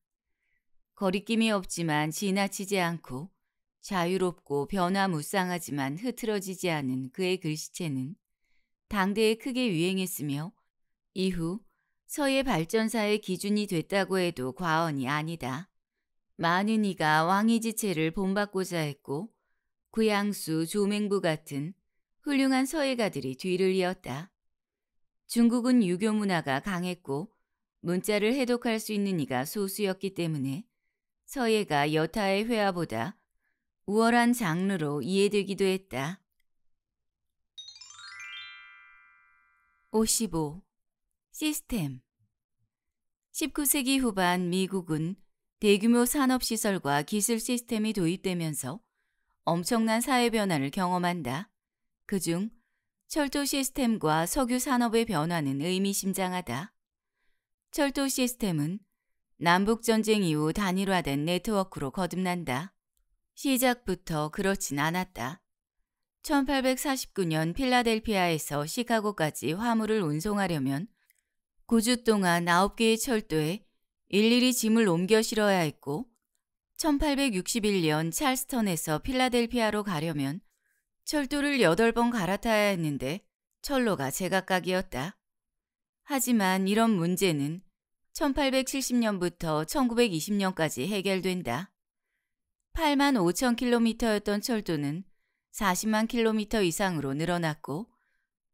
거리낌이 없지만 지나치지 않고 자유롭고 변화무쌍하지만 흐트러지지 않은 그의 글씨체는 당대에 크게 유행했으며 이후 서예 발전사의 기준이 됐다고 해도 과언이 아니다. 많은 이가 왕의 지체를 본받고자 했고 구양수, 조맹부 같은 훌륭한 서예가들이 뒤를 이었다. 중국은 유교 문화가 강했고 문자를 해독할 수 있는 이가 소수였기 때문에 서예가 여타의 회화보다 우월한 장르로 이해되기도 했다. 55. 시스템 19세기 후반 미국은 대규모 산업시설과 기술 시스템이 도입되면서 엄청난 사회 변화를 경험한다. 그중 철도 시스템과 석유 산업의 변화는 의미심장하다. 철도 시스템은 남북전쟁 이후 단일화된 네트워크로 거듭난다. 시작부터 그렇진 않았다. 1849년 필라델피아에서 시카고까지 화물을 운송하려면 9주 동안 9개의 철도에 일일이 짐을 옮겨 실어야 했고 1861년 찰스턴에서 필라델피아로 가려면 철도를 8번 갈아타야 했는데 철로가 제각각이었다. 하지만 이런 문제는 1870년부터 1920년까지 해결된다. 8만 5천 킬로미터였던 철도는 40만 킬로미터 이상으로 늘어났고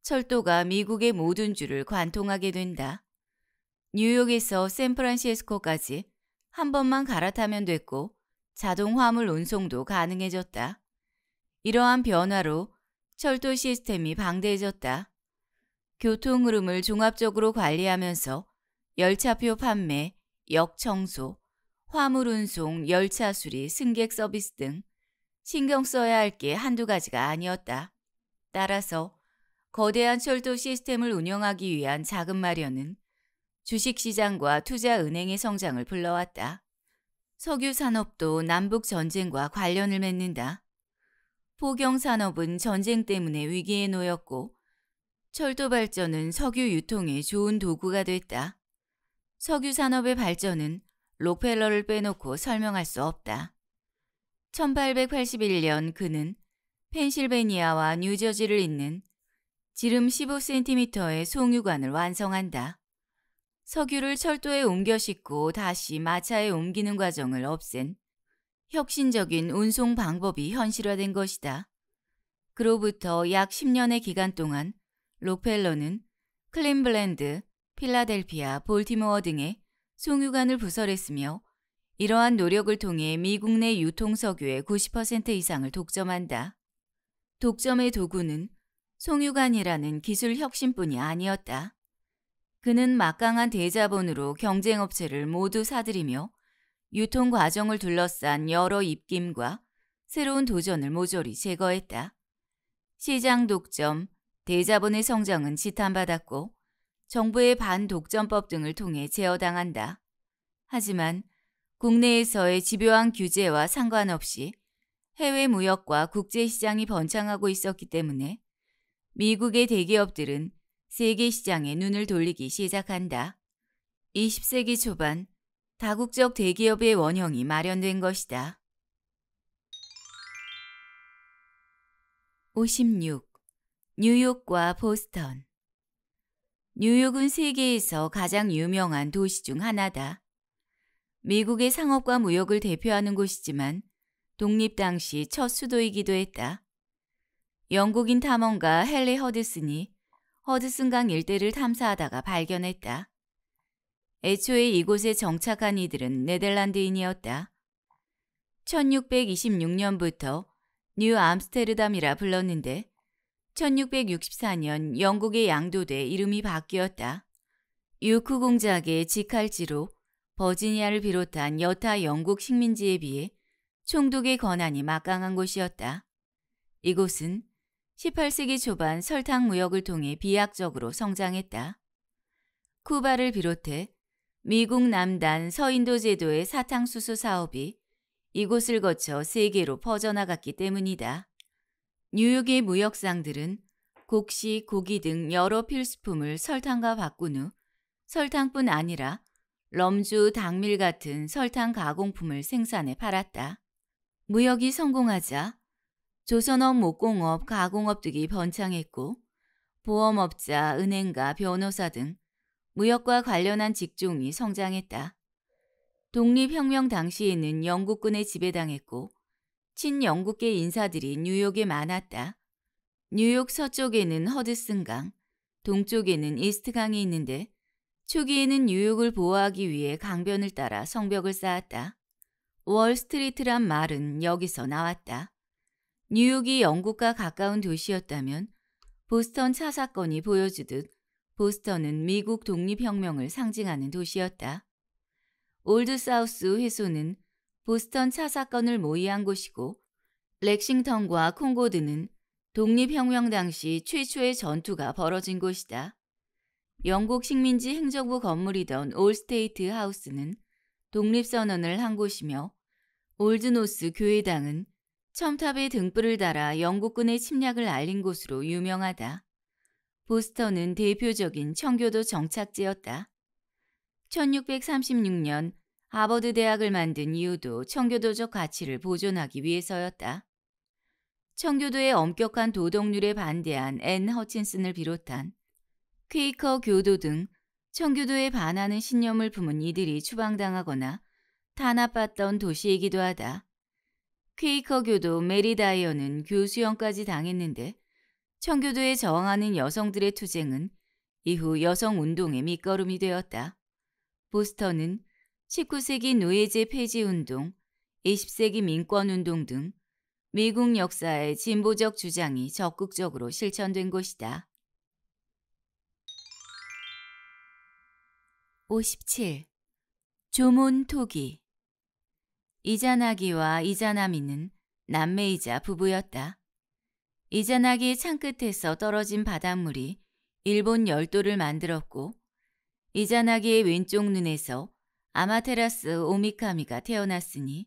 철도가 미국의 모든 주를 관통하게 된다. 뉴욕에서 샌프란시스코까지 한 번만 갈아타면 됐고 자동 화물 운송도 가능해졌다. 이러한 변화로 철도 시스템이 방대해졌다. 교통 흐름을 종합적으로 관리하면서 열차표 판매, 역 청소, 화물 운송, 열차 수리, 승객 서비스 등 신경 써야 할 게 한두 가지가 아니었다. 따라서 거대한 철도 시스템을 운영하기 위한 자금 마련은 주식시장과 투자은행의 성장을 불러왔다. 석유산업도 남북전쟁과 관련을 맺는다. 포경산업은 전쟁 때문에 위기에 놓였고 철도 발전은 석유 유통에 좋은 도구가 됐다. 석유산업의 발전은 록펠러를 빼놓고 설명할 수 없다. 1881년 그는 펜실베니아와 뉴저지를 잇는 지름 15cm의 송유관을 완성한다. 석유를 철도에 옮겨 싣고 다시 마차에 옮기는 과정을 없앤 혁신적인 운송 방법이 현실화된 것이다. 그로부터 약 10년의 기간 동안 록펠러는 클린블랜드, 필라델피아, 볼티모어 등의 송유관을 부설했으며 이러한 노력을 통해 미국 내 유통석유의 90% 이상을 독점한다. 독점의 도구는 송유관이라는 기술 혁신뿐이 아니었다. 그는 막강한 대자본으로 경쟁업체를 모두 사들이며 유통 과정을 둘러싼 여러 입김과 새로운 도전을 모조리 제거했다. 시장 독점, 대자본의 성장은 지탄받았고 정부의 반독점법 등을 통해 제어당한다. 하지만 국내에서의 집요한 규제와 상관없이 해외 무역과 국제시장이 번창하고 있었기 때문에 미국의 대기업들은 세계 시장에 눈을 돌리기 시작한다. 20세기 초반 다국적 대기업의 원형이 마련된 것이다. 56. 뉴욕과 보스턴 뉴욕은 세계에서 가장 유명한 도시 중 하나다. 미국의 상업과 무역을 대표하는 곳이지만 독립 당시 첫 수도이기도 했다. 영국인 탐험가 헨리 허드슨이 허드슨강 일대를 탐사하다가 발견했다. 애초에 이곳에 정착한 이들은 네덜란드인이었다. 1626년부터 뉴 암스테르담이라 불렀는데 1664년 영국의 양도돼 이름이 바뀌었다. 유크 공작의 직할지로 버지니아를 비롯한 여타 영국 식민지에 비해 총독의 권한이 막강한 곳이었다. 이곳은 18세기 초반 설탕 무역을 통해 비약적으로 성장했다. 쿠바를 비롯해 미국 남단 서인도 제도의 사탕수수 사업이 이곳을 거쳐 세계로 퍼져나갔기 때문이다. 뉴욕의 무역상들은 곡시, 고기 등 여러 필수품을 설탕과 바꾼 후 설탕뿐 아니라 럼주, 당밀 같은 설탕 가공품을 생산해 팔았다. 무역이 성공하자 조선업, 목공업, 가공업 등이 번창했고 보험업자, 은행가, 변호사 등 무역과 관련한 직종이 성장했다. 독립혁명 당시에는 영국군에 지배당했고 친영국계 인사들이 뉴욕에 많았다. 뉴욕 서쪽에는 허드슨강, 동쪽에는 이스트강이 있는데 초기에는 뉴욕을 보호하기 위해 강변을 따라 성벽을 쌓았다. 월스트리트란 말은 여기서 나왔다. 뉴욕이 영국과 가까운 도시였다면 보스턴 차 사건이 보여주듯 보스턴은 미국 독립혁명을 상징하는 도시였다. 올드 사우스 해소는 보스턴 차 사건을 모의한 곳이고 렉싱턴과 콩고드는 독립혁명 당시 최초의 전투가 벌어진 곳이다. 영국 식민지 행정부 건물이던 올스테이트 하우스는 독립선언을 한 곳이며 올드노스 교회당은 첨탑의 등불을 달아 영국군의 침략을 알린 곳으로 유명하다. 보스턴은 대표적인 청교도 정착지였다. 1636년 아버드 대학을 만든 이유도 청교도적 가치를 보존하기 위해서였다. 청교도의 엄격한 도덕률에 반대한 앤 허친슨을 비롯한 퀘이커 교도 등 청교도에 반하는 신념을 품은 이들이 추방당하거나 탄압받던 도시이기도 하다. 퀘이커 교도 메리다이어는 교수형까지 당했는데 청교도에 저항하는 여성들의 투쟁은 이후 여성 운동의 밑거름이 되었다. 보스턴은 19세기 노예제 폐지 운동, 20세기 민권 운동 등 미국 역사의 진보적 주장이 적극적으로 실천된 곳이다. 57. 조몬 토기 이자나기와 이자나미는 남매이자 부부였다. 이자나기 창끝에서 떨어진 바닷물이 일본 열도를 만들었고 이자나기의 왼쪽 눈에서 아마테라스 오미카미가 태어났으니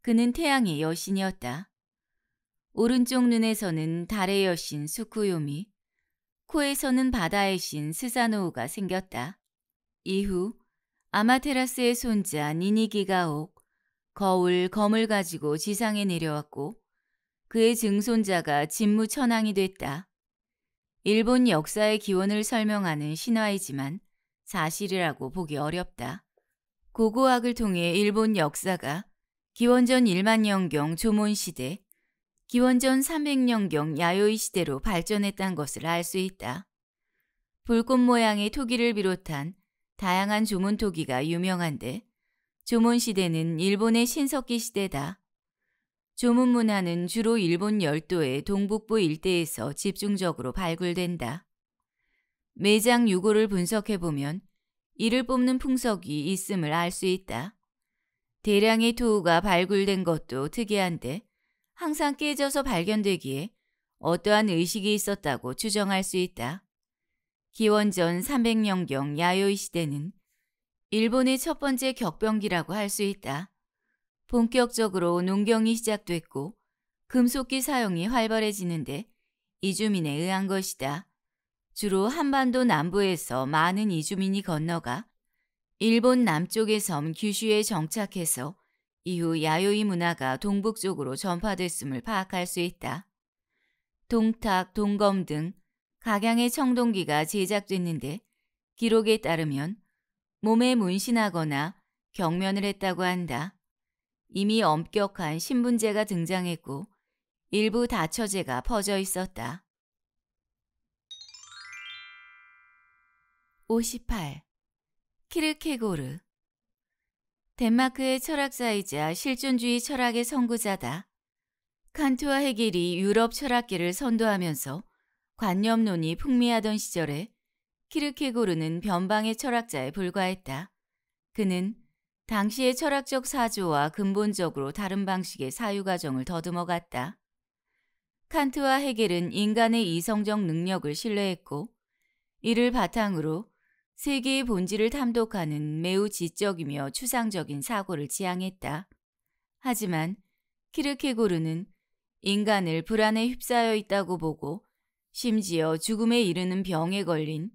그는 태양의 여신이었다. 오른쪽 눈에서는 달의 여신 수쿠요미, 코에서는 바다의 신 스사노우가 생겼다. 이후 아마테라스의 손자 니니기가옥, 거울, 검을 가지고 지상에 내려왔고 그의 증손자가 진무천왕이 됐다. 일본 역사의 기원을 설명하는 신화이지만 사실이라고 보기 어렵다. 고고학을 통해 일본 역사가 기원전 1만년경 조몬시대, 기원전 300년경 야요이 시대로 발전했다는 것을 알 수 있다. 불꽃 모양의 토기를 비롯한 다양한 조문 토기가 유명한데 조문 시대는 일본의 신석기 시대다. 조문 문화는 주로 일본 열도의 동북부 일대에서 집중적으로 발굴된다. 매장 유골을 분석해보면 이를 뽑는 풍석이 있음을 알 수 있다. 대량의 토우가 발굴된 것도 특이한데 항상 깨져서 발견되기에 어떠한 의식이 있었다고 추정할 수 있다. 기원전 300년경 야요이 시대는 일본의 첫 번째 격변기라고 할 수 있다. 본격적으로 농경이 시작됐고 금속기 사용이 활발해지는데 이주민에 의한 것이다. 주로 한반도 남부에서 많은 이주민이 건너가 일본 남쪽의 섬 규슈에 정착해서 이후 야요이 문화가 동북쪽으로 전파됐음을 파악할 수 있다. 동탁, 동검 등 각양의 청동기가 제작됐는데 기록에 따르면 몸에 문신하거나 경면을 했다고 한다. 이미 엄격한 신분제가 등장했고 일부 다처제가 퍼져 있었다. 58. 키르케고르 덴마크의 철학자이자 실존주의 철학의 선구자다. 칸트와 헤겔이 유럽 철학계를 선도하면서 관념론이 풍미하던 시절에 키르케고르는 변방의 철학자에 불과했다. 그는 당시의 철학적 사조와 근본적으로 다른 방식의 사유과정을 더듬어 갔다. 칸트와 헤겔은 인간의 이성적 능력을 신뢰했고 이를 바탕으로 세계의 본질을 탐독하는 매우 지적이며 추상적인 사고를 지향했다. 하지만 키르케고르는 인간을 불안에 휩싸여 있다고 보고 심지어 죽음에 이르는 병에 걸린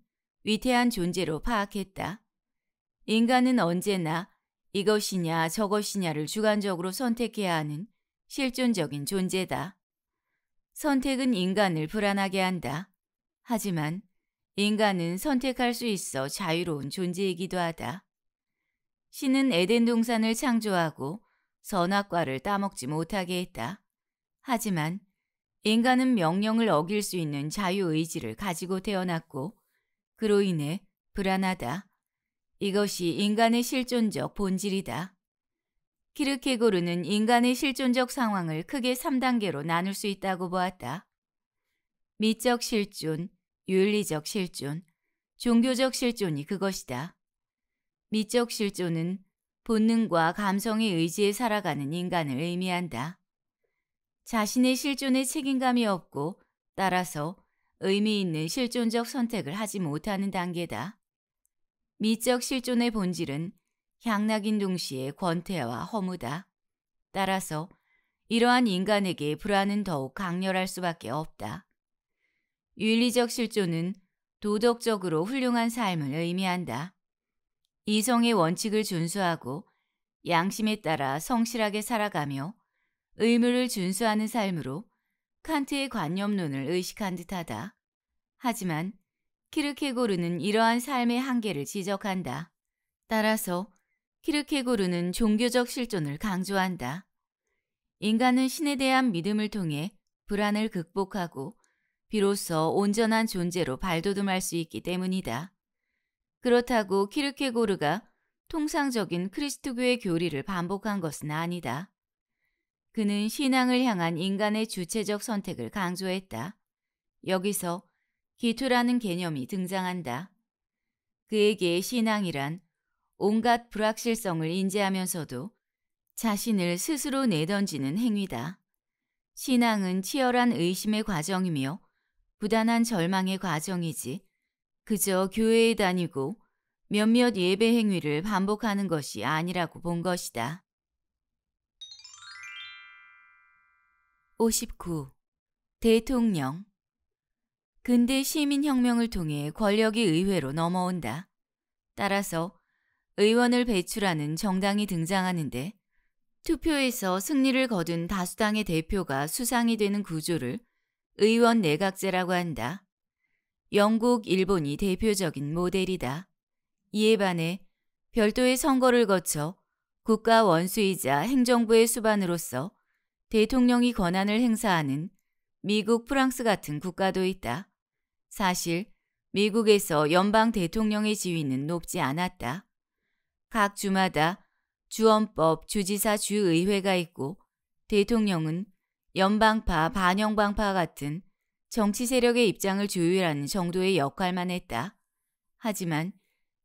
위태한 존재로 파악했다. 인간은 언제나 이것이냐 저것이냐를 주관적으로 선택해야 하는 실존적인 존재다. 선택은 인간을 불안하게 한다. 하지만 인간은 선택할 수 있어 자유로운 존재이기도 하다. 신은 에덴 동산을 창조하고 선악과를 따먹지 못하게 했다. 하지만 인간은 명령을 어길 수 있는 자유의지를 가지고 태어났고 그로 인해 불안하다. 이것이 인간의 실존적 본질이다. 키르케고르는 인간의 실존적 상황을 크게 3단계로 나눌 수 있다고 보았다. 미적 실존, 윤리적 실존, 종교적 실존이 그것이다. 미적 실존은 본능과 감성의의지에 살아가는 인간을 의미한다. 자신의 실존에 책임감이 없고 따라서 의미 있는 실존적 선택을 하지 못하는 단계다. 미적 실존의 본질은 향락인 동시에 권태와 허무다. 따라서 이러한 인간에게 불안은 더욱 강렬할 수밖에 없다. 윤리적 실존은 도덕적으로 훌륭한 삶을 의미한다. 이성의 원칙을 준수하고 양심에 따라 성실하게 살아가며 의무를 준수하는 삶으로 칸트의 관념론을 의식한 듯하다. 하지만 키르케고르는 이러한 삶의 한계를 지적한다. 따라서 키르케고르는 종교적 실존을 강조한다. 인간은 신에 대한 믿음을 통해 불안을 극복하고 비로소 온전한 존재로 발돋움할 수 있기 때문이다. 그렇다고 키르케고르가 통상적인 크리스트교의 교리를 반복한 것은 아니다. 그는 신앙을 향한 인간의 주체적 선택을 강조했다. 여기서 기투라는 개념이 등장한다. 그에게 신앙이란 온갖 불확실성을 인지하면서도 자신을 스스로 내던지는 행위다. 신앙은 치열한 의심의 과정이며 부단한 절망의 과정이지 그저 교회에 다니고 몇몇 예배 행위를 반복하는 것이 아니라고 본 것이다. 59. 대통령 근대 시민혁명을 통해 권력이 의회로 넘어온다. 따라서 의원을 배출하는 정당이 등장하는데 투표에서 승리를 거둔 다수당의 대표가 수상이 되는 구조를 의원 내각제라고 한다. 영국, 일본이 대표적인 모델이다. 이에 반해 별도의 선거를 거쳐 국가 원수이자 행정부의 수반으로서 대통령이 권한을 행사하는 미국, 프랑스 같은 국가도 있다. 사실 미국에서 연방 대통령의 지위는 높지 않았다. 각 주마다 주헌법, 주지사, 주의회가 있고 대통령은 연방파, 반영방파 같은 정치 세력의 입장을 조율하는 정도의 역할만 했다. 하지만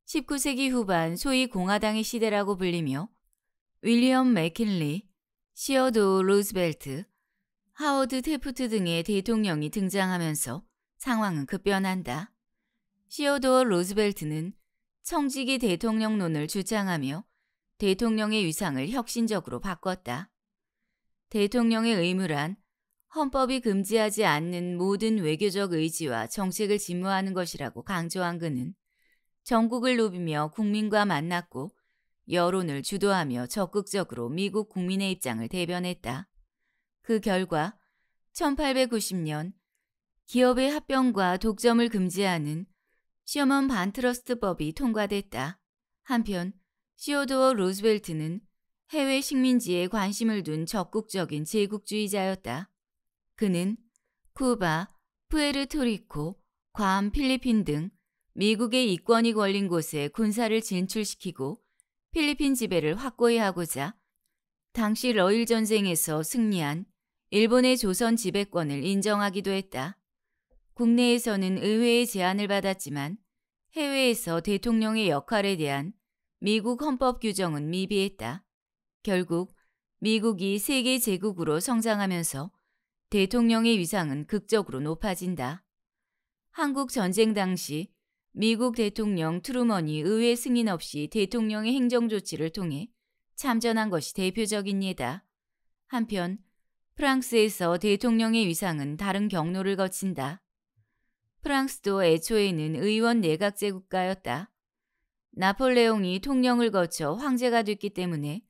19세기 후반 소위 공화당의 시대라고 불리며 윌리엄 맥킨리, 시어도 로즈벨트, 하워드 테프트 등의 대통령이 등장하면서 상황은 급변한다. 시어도 로즈벨트는 청지기 대통령론을 주장하며 대통령의 위상을 혁신적으로 바꿨다. 대통령의 의무란 헌법이 금지하지 않는 모든 외교적 의지와 정책을 집무하는 것이라고 강조한 그는 전국을 누비며 국민과 만났고 여론을 주도하며 적극적으로 미국 국민의 입장을 대변했다. 그 결과 1890년 기업의 합병과 독점을 금지하는 시어먼 반트러스트법이 통과됐다. 한편 시오도어 로즈벨트는 해외 식민지에 관심을 둔 적극적인 제국주의자였다. 그는 쿠바, 푸에르토리코, 괌, 필리핀 등 미국의 이권이 걸린 곳에 군사를 진출시키고 필리핀 지배를 확고히 하고자 당시 러일 전쟁에서 승리한 일본의 조선 지배권을 인정하기도 했다. 국내에서는 의회의 제안을 받았지만 해외에서 대통령의 역할에 대한 미국 헌법 규정은 미비했다. 결국 미국이 세계 제국으로 성장하면서 대통령의 위상은 극적으로 높아진다. 한국 전쟁 당시 미국 대통령 트루먼이 의회 승인 없이 대통령의 행정조치를 통해 참전한 것이 대표적입니다 한편 프랑스에서 대통령의 위상은 다른 경로를 거친다. 프랑스도 애초에는 의원 내각제 국가였다. 나폴레옹이 통령을 거쳐 황제가 됐기 때문에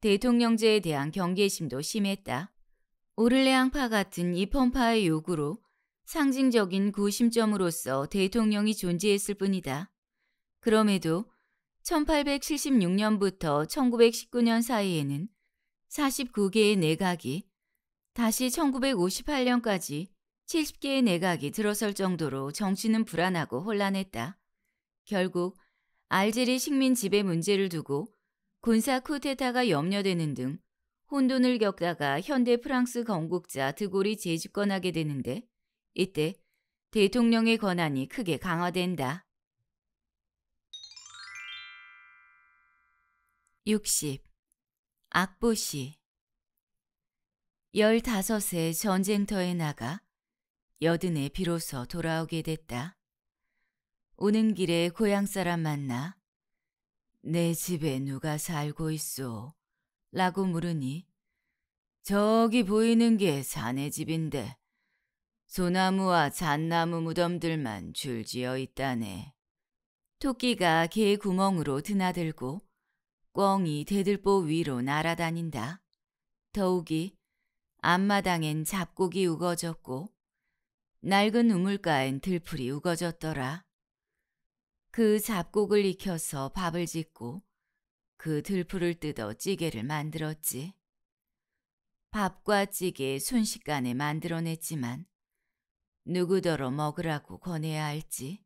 대통령제에 대한 경계심도 심했다. 오를레앙파 같은 이펀파의 요구로 상징적인 구심점으로서 대통령이 존재했을 뿐이다. 그럼에도 1876년부터 1919년 사이에는 49개의 내각이 다시 1958년까지 70개의 내각이 들어설 정도로 정치는 불안하고 혼란했다. 결국 알제리 식민 지배 문제를 두고 군사 쿠데타가 염려되는 등 혼돈을 겪다가 현대 프랑스 건국자 드골이 재집권하게 되는데 이때 대통령의 권한이 크게 강화된다. 60. 악보시 15세 전쟁터에 나가 여든에 비로소 돌아오게 됐다. 오는 길에 고향 사람 만나 내 집에 누가 살고 있소? 라고 물으니 저기 보이는 게 사내 집인데 소나무와 잣나무 무덤들만 줄지어 있다네. 토끼가 개 구멍으로 드나들고 꿩이 대들보 위로 날아다닌다. 더욱이 앞마당엔 잡곡이 우거졌고 낡은 우물가엔 들풀이 우거졌더라. 그 잡곡을 익혀서 밥을 짓고 그 들풀을 뜯어 찌개를 만들었지. 밥과 찌개 순식간에 만들어냈지만 누구더러 먹으라고 권해야 할지.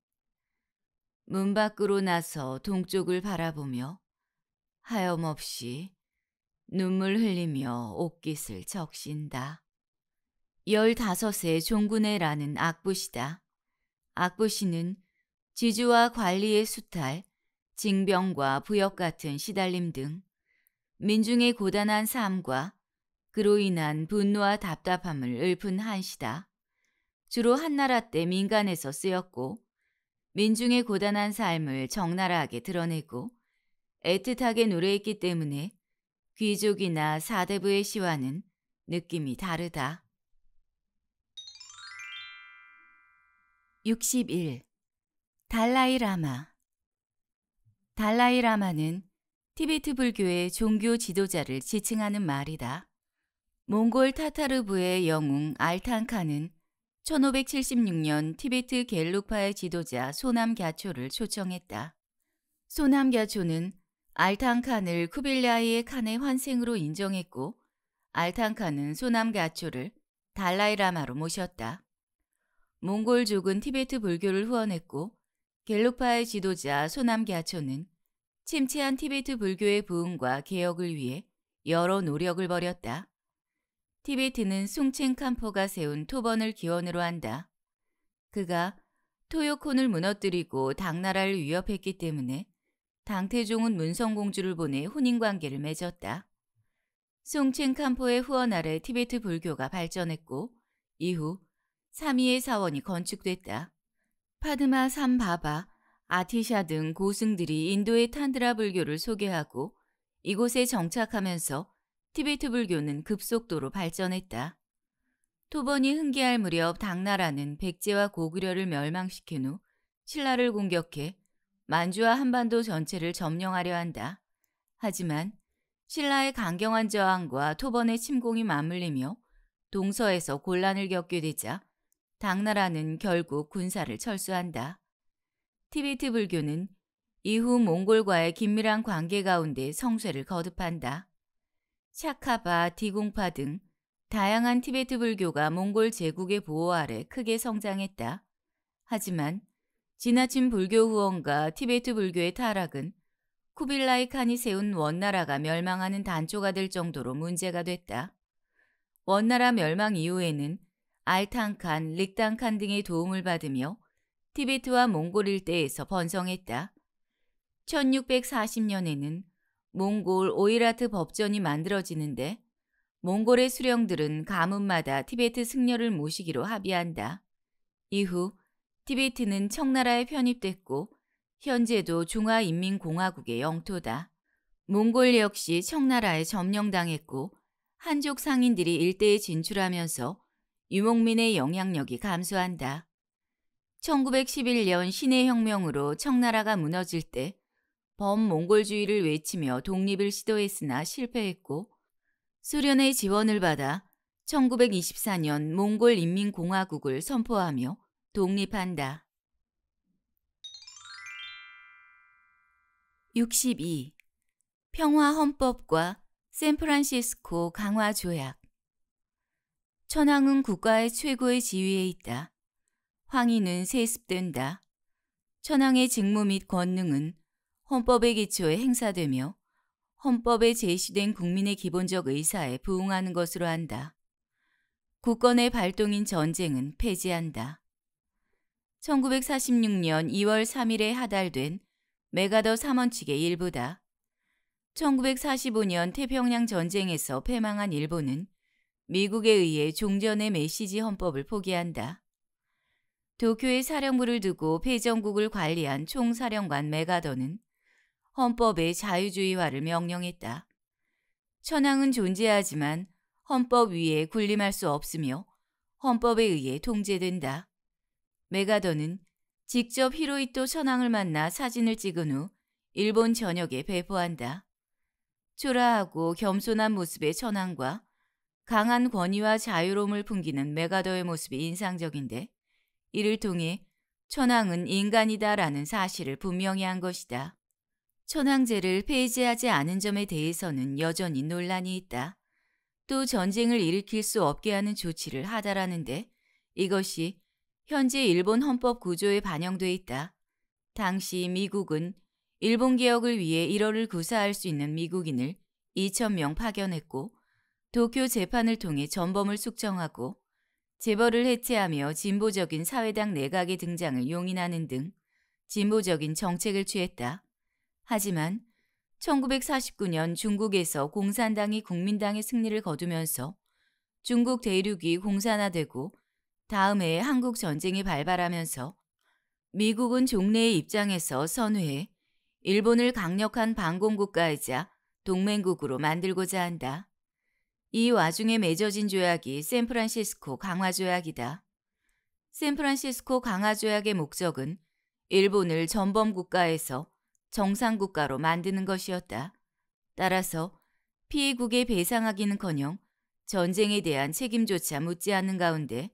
문 밖으로 나서 동쪽을 바라보며 하염없이 눈물 흘리며 옷깃을 적신다. 열다섯의 종군의라는 악부시다. 악부시는 지주와 관리의 수탈, 징병과 부역 같은 시달림 등 민중의 고단한 삶과 그로 인한 분노와 답답함을 읊은 한시다. 주로 한나라 때 민간에서 쓰였고 민중의 고단한 삶을 적나라하게 드러내고 애틋하게 노래했기 때문에 귀족이나 사대부의 시와는 느낌이 다르다. 61. 달라이 라마 달라이 라마는 티베트 불교의 종교 지도자를 지칭하는 말이다. 몽골 타타르부의 영웅 알탄카는 1576년 티베트 겔루파의 지도자 소남갸초를 초청했다. 소남갸초는 알탕칸을 쿠빌라이의 칸의 환생으로 인정했고 알탕칸은 소남갸초를 달라이라마로 모셨다. 몽골족은 티베트 불교를 후원했고 갤루파의 지도자 소남갸초는 침체한 티베트 불교의 부흥과 개혁을 위해 여러 노력을 벌였다. 티베트는 숭첸 캄포가 세운 토번을 기원으로 한다. 그가 토요콘을 무너뜨리고 당나라를 위협했기 때문에 당태종은 문성공주를 보내 혼인관계를 맺었다. 숭첸 캄포의 후원 아래 티베트 불교가 발전했고 이후 삼위의 사원이 건축됐다. 파드마 삼바바, 아티샤 등 고승들이 인도의 탄드라 불교를 소개하고 이곳에 정착하면서 티베트 불교는 급속도로 발전했다. 토번이 흥기할 무렵 당나라는 백제와 고구려를 멸망시킨 후 신라를 공격해 만주와 한반도 전체를 점령하려 한다. 하지만 신라의 강경한 저항과 토번의 침공이 맞물리며 동서에서 곤란을 겪게 되자 당나라는 결국 군사를 철수한다. 티베트 불교는 이후 몽골과의 긴밀한 관계 가운데 성쇠를 거듭한다. 샤카바, 디공파 등 다양한 티베트 불교가 몽골 제국의 보호 아래 크게 성장했다. 하지만 지나친 불교 후원과 티베트 불교의 타락은 쿠빌라이 칸이 세운 원나라가 멸망하는 단초가 될 정도로 문제가 됐다. 원나라 멸망 이후에는 알탕칸, 릭탕칸 등의 도움을 받으며 티베트와 몽골 일대에서 번성했다. 1640년에는 몽골 오이라트 법전이 만들어지는데 몽골의 수령들은 가문마다 티베트 승려를 모시기로 합의한다. 이후 티베트는 청나라에 편입됐고 현재도 중화인민공화국의 영토다. 몽골 역시 청나라에 점령당했고 한족 상인들이 일대에 진출하면서 유목민의 영향력이 감소한다. 1911년 신의혁명으로 청나라가 무너질 때 범몽골주의를 외치며 독립을 시도했으나 실패했고 소련의 지원을 받아 1924년 몽골인민공화국을 선포하며 독립한다. 62. 평화헌법과 샌프란시스코 강화조약 천황은 국가의 최고의 지위에 있다. 황인은 세습된다. 천황의 직무 및 권능은 헌법의 기초에 행사되며 헌법에 제시된 국민의 기본적 의사에 부응하는 것으로 한다. 국권의 발동인 전쟁은 폐지한다. 1946년 2월 3일에 하달된 메가더 3원칙의 일부다. 1945년 태평양 전쟁에서 패망한 일본은 미국에 의해 종전의 메시지 헌법을 포기한다. 도쿄의 사령부를 두고 패전국을 관리한 총사령관 메가더는 헌법의 자유주의화를 명령했다. 천황은 존재하지만 헌법 위에 군림할 수 없으며 헌법에 의해 통제된다. 메가더는 직접 히로이토 천황을 만나 사진을 찍은 후 일본 전역에 배포한다. 초라하고 겸손한 모습의 천황과 강한 권위와 자유로움을 풍기는 메가더의 모습이 인상적인데 이를 통해 천황은 인간이다라는 사실을 분명히 한 것이다. 천황제를 폐지하지 않은 점에 대해서는 여전히 논란이 있다. 또 전쟁을 일으킬 수 없게 하는 조치를 하다라는데 이것이 현재 일본 헌법 구조에 반영돼 있다. 당시 미국은 일본 개혁을 위해 1월을 구사할 수 있는 미국인을 2천명 파견했고 도쿄 재판을 통해 전범을 숙청하고 재벌을 해체하며 진보적인 사회당 내각의 등장을 용인하는 등 진보적인 정책을 취했다. 하지만 1949년 중국에서 공산당이 국민당의 승리를 거두면서 중국 대륙이 공산화되고 다음 해에 한국 전쟁이 발발하면서 미국은 종래의 입장에서 선회해 일본을 강력한 반공국가이자 동맹국으로 만들고자 한다. 이 와중에 맺어진 조약이 샌프란시스코 강화조약이다. 샌프란시스코 강화조약의 목적은 일본을 전범국가에서 정상국가로 만드는 것이었다. 따라서 피해국에 배상하기는커녕 전쟁에 대한 책임조차 묻지 않는 가운데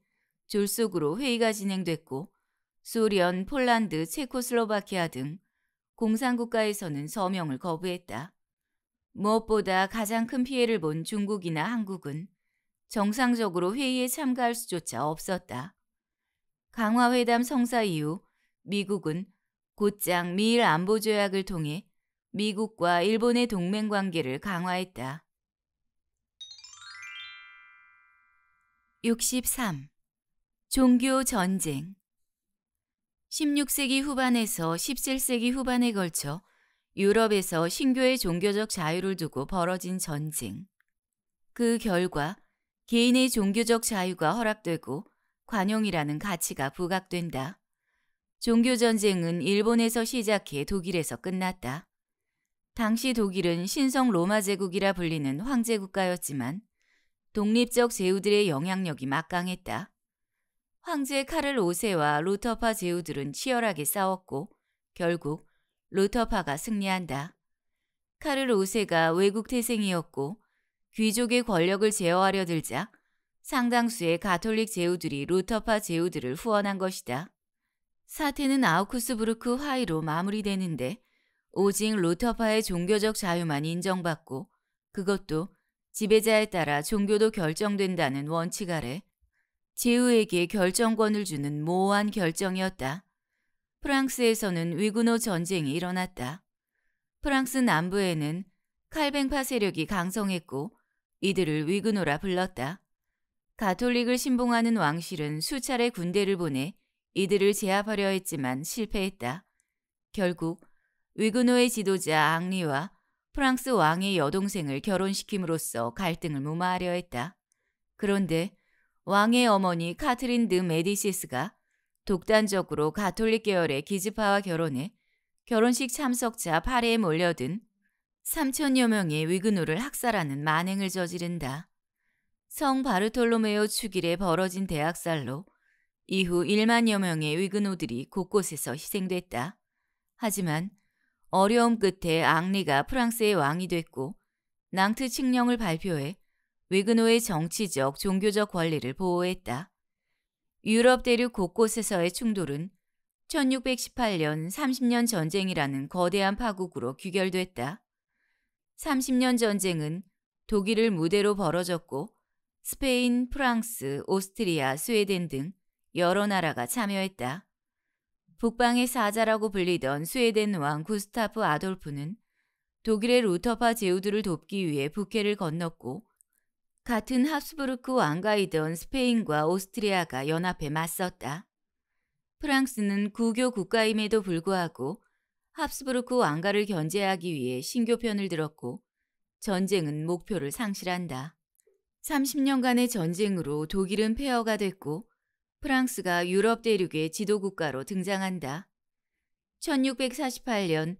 졸속으로 회의가 진행됐고 소련, 폴란드, 체코슬로바키아 등 공산국가에서는 서명을 거부했다. 무엇보다 가장 큰 피해를 본 중국이나 한국은 정상적으로 회의에 참가할 수조차 없었다. 강화회담 성사 이후 미국은 곧장 미일 안보 조약을 통해 미국과 일본의 동맹 관계를 강화했다. 63. 종교 전쟁 16세기 후반에서 17세기 후반에 걸쳐 유럽에서 신교의 종교적 자유를 두고 벌어진 전쟁. 그 결과 개인의 종교적 자유가 허락되고 관용이라는 가치가 부각된다. 종교 전쟁은 일본에서 시작해 독일에서 끝났다. 당시 독일은 신성 로마 제국이라 불리는 황제 국가였지만 독립적 제후들의 영향력이 막강했다. 황제 카를 5세와 루터파 제후들은 치열하게 싸웠고 결국 루터파가 승리한다. 카를 5세가 외국 태생이었고 귀족의 권력을 제어하려 들자 상당수의 가톨릭 제후들이 루터파 제후들을 후원한 것이다. 사태는 아우쿠스부르크 화의로 마무리되는데 오직 루터파의 종교적 자유만 인정받고 그것도 지배자에 따라 종교도 결정된다는 원칙 아래 제후에게 결정권을 주는 모호한 결정이었다. 프랑스에서는 위구노 전쟁이 일어났다. 프랑스 남부에는 칼뱅파 세력이 강성했고 이들을 위그노라 불렀다. 가톨릭을 신봉하는 왕실은 수차례 군대를 보내 이들을 제압하려 했지만 실패했다. 결국 위그노의 지도자 앙리와 프랑스 왕의 여동생을 결혼시킴으로써 갈등을 무마하려 했다. 그런데 왕의 어머니 카트린 드 메디시스가 독단적으로 가톨릭 계열의 기지파와 결혼해 결혼식 참석자 파회에 몰려든 3천여 명의 위그노를 학살하는 만행을 저지른다. 성 바르톨로메오 축일에 벌어진 대학살로 이후 1만여 명의 위그노들이 곳곳에서 희생됐다. 하지만 어려움 끝에 앙리가 프랑스의 왕이 됐고 낭트 칙령을 발표해 위그노의 정치적, 종교적 권리를 보호했다. 유럽 대륙 곳곳에서의 충돌은 1618년 30년 전쟁이라는 거대한 파국으로 귀결됐다. 30년 전쟁은 독일을 무대로 벌어졌고 스페인, 프랑스, 오스트리아, 스웨덴 등 여러 나라가 참여했다. 북방의 사자라고 불리던 스웨덴 왕 구스타프 아돌프는 독일의 루터파 제후들을 돕기 위해 북해를 건넜고 같은 합스부르크 왕가이던 스페인과 오스트리아가 연합해 맞섰다. 프랑스는 구교 국가임에도 불구하고 합스부르크 왕가를 견제하기 위해 신교편을 들었고 전쟁은 목표를 상실한다. 30년간의 전쟁으로 독일은 폐허가 됐고 프랑스가 유럽 대륙의 지도국가로 등장한다. 1648년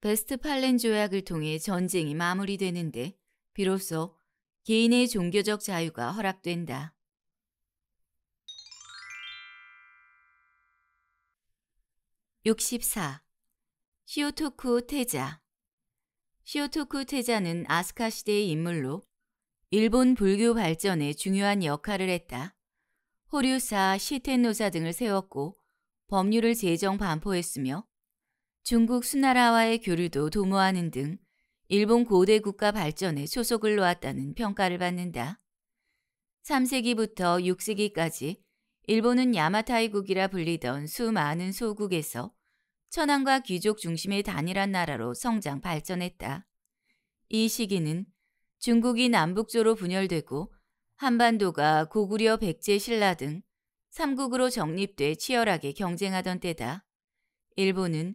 베스트팔렌 조약을 통해 전쟁이 마무리되는데 비로소 개인의 종교적 자유가 허락된다. (64) 시오토쿠 테자 시오토쿠 테자는 아스카 시대의 인물로 일본 불교 발전에 중요한 역할을 했다. 호류사, 시텐노사 등을 세웠고 법률을 제정 반포했으며 중국 수나라와의 교류도 도모하는 등 일본 고대 국가 발전에 초속을 놓았다는 평가를 받는다. 3세기부터 6세기까지 일본은 야마타이국이라 불리던 수많은 소국에서 천황과 귀족 중심의 단일한 나라로 성장 발전했다. 이 시기는 중국이 남북조로 분열되고 한반도가 고구려, 백제, 신라 등 3국으로 정립돼 치열하게 경쟁하던 때다. 일본은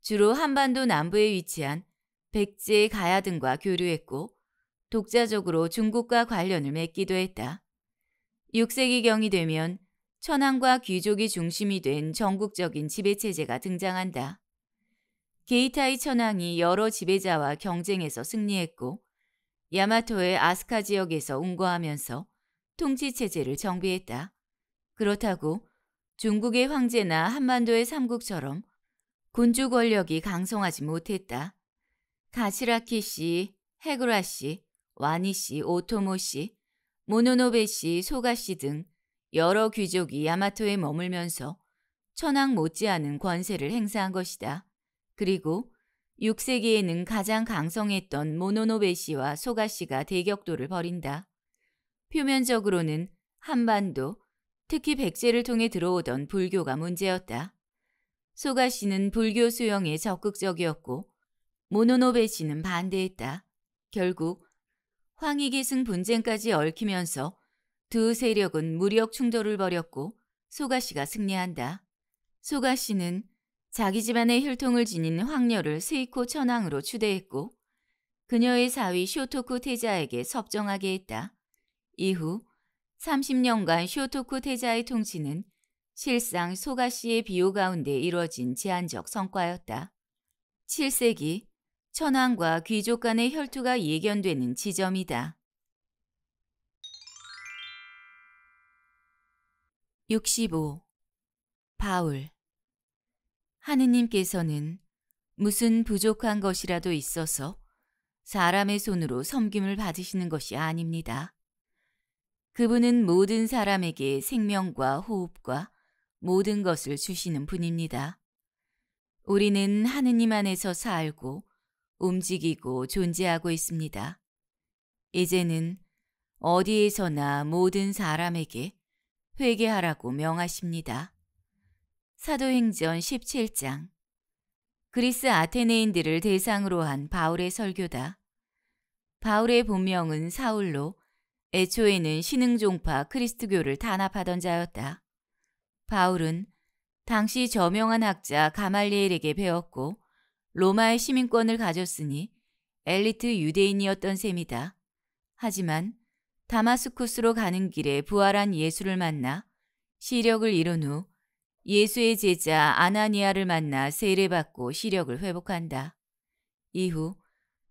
주로 한반도 남부에 위치한 백제, 가야 등과 교류했고 독자적으로 중국과 관련을 맺기도 했다. 6세기경이 되면 천황과 귀족이 중심이 된 전국적인 지배체제가 등장한다. 게이타이 천황이 여러 지배자와 경쟁에서 승리했고 야마토의 아스카 지역에서 운거하면서 통치체제를 정비했다. 그렇다고 중국의 황제나 한반도의 삼국처럼 군주 권력이 강성하지 못했다. 가시라키 씨, 헤그라 씨, 와니 씨, 오토모 씨, 모노노베 씨, 소가 씨 등 여러 귀족이 야마토에 머물면서 천황 못지않은 권세를 행사한 것이다. 그리고 6세기에는 가장 강성했던 모노노베시와 소가시가 대격도를 벌인다. 표면적으로는 한반도, 특히 백제를 통해 들어오던 불교가 문제였다. 소가시는 불교 수용에 적극적이었고 모노노베시는 반대했다. 결국 황희계승 분쟁까지 얽히면서 두 세력은 무력 충돌을 벌였고 소가시가 승리한다. 소가시는 자기 집안의 혈통을 지닌 황녀를 스이코 천황으로 추대했고 그녀의 사위 쇼토쿠 태자에게 섭정하게 했다. 이후 30년간 쇼토쿠 태자의 통치는 실상 소가씨의 비호 가운데 이뤄진 제한적 성과였다. 7세기 천황과 귀족 간의 혈투가 예견되는 지점이다. 65. 바울 하느님께서는 무슨 부족한 것이라도 있어서 사람의 손으로 섬김을 받으시는 것이 아닙니다. 그분은 모든 사람에게 생명과 호흡과 모든 것을 주시는 분입니다. 우리는 하느님 안에서 살고 움직이고 존재하고 있습니다. 이제는 어디에서나 모든 사람에게 회개하라고 명하십니다. 사도행전 17장 그리스 아테네인들을 대상으로 한 바울의 설교다. 바울의 본명은 사울로 애초에는 신흥종파 크리스트교를 탄압하던 자였다. 바울은 당시 저명한 학자 가말리엘에게 배웠고 로마의 시민권을 가졌으니 엘리트 유대인이었던 셈이다. 하지만 다마스쿠스로 가는 길에 부활한 예수를 만나 시력을 잃은 후 예수의 제자 아나니아를 만나 세례받고 시력을 회복한다. 이후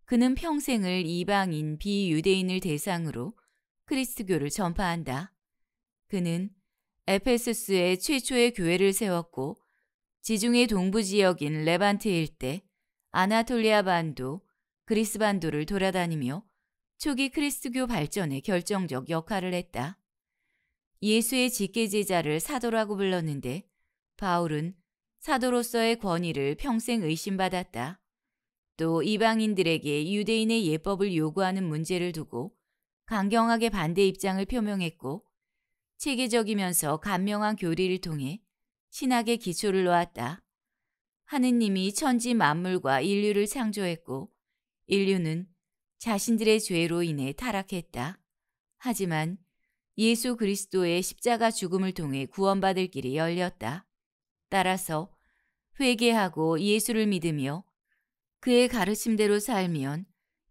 그는 평생을 이방인 비유대인을 대상으로 크리스교를 전파한다. 그는 에페소스에 최초의 교회를 세웠고 지중해 동부 지역인 레반트 일대, 아나톨리아 반도, 그리스 반도를 돌아다니며 초기 크리스교 발전에 결정적 역할을 했다. 예수의 직계 제자를 사도라고 불렀는데 바울은 사도로서의 권위를 평생 의심받았다. 또 이방인들에게 유대인의 예법을 요구하는 문제를 두고 강경하게 반대 입장을 표명했고 체계적이면서 간명한 교리를 통해 신학의 기초를 놓았다. 하느님이 천지 만물과 인류를 창조했고 인류는 자신들의 죄로 인해 타락했다. 하지만 예수 그리스도의 십자가 죽음을 통해 구원받을 길이 열렸다. 따라서 회개하고 예수를 믿으며 그의 가르침대로 살면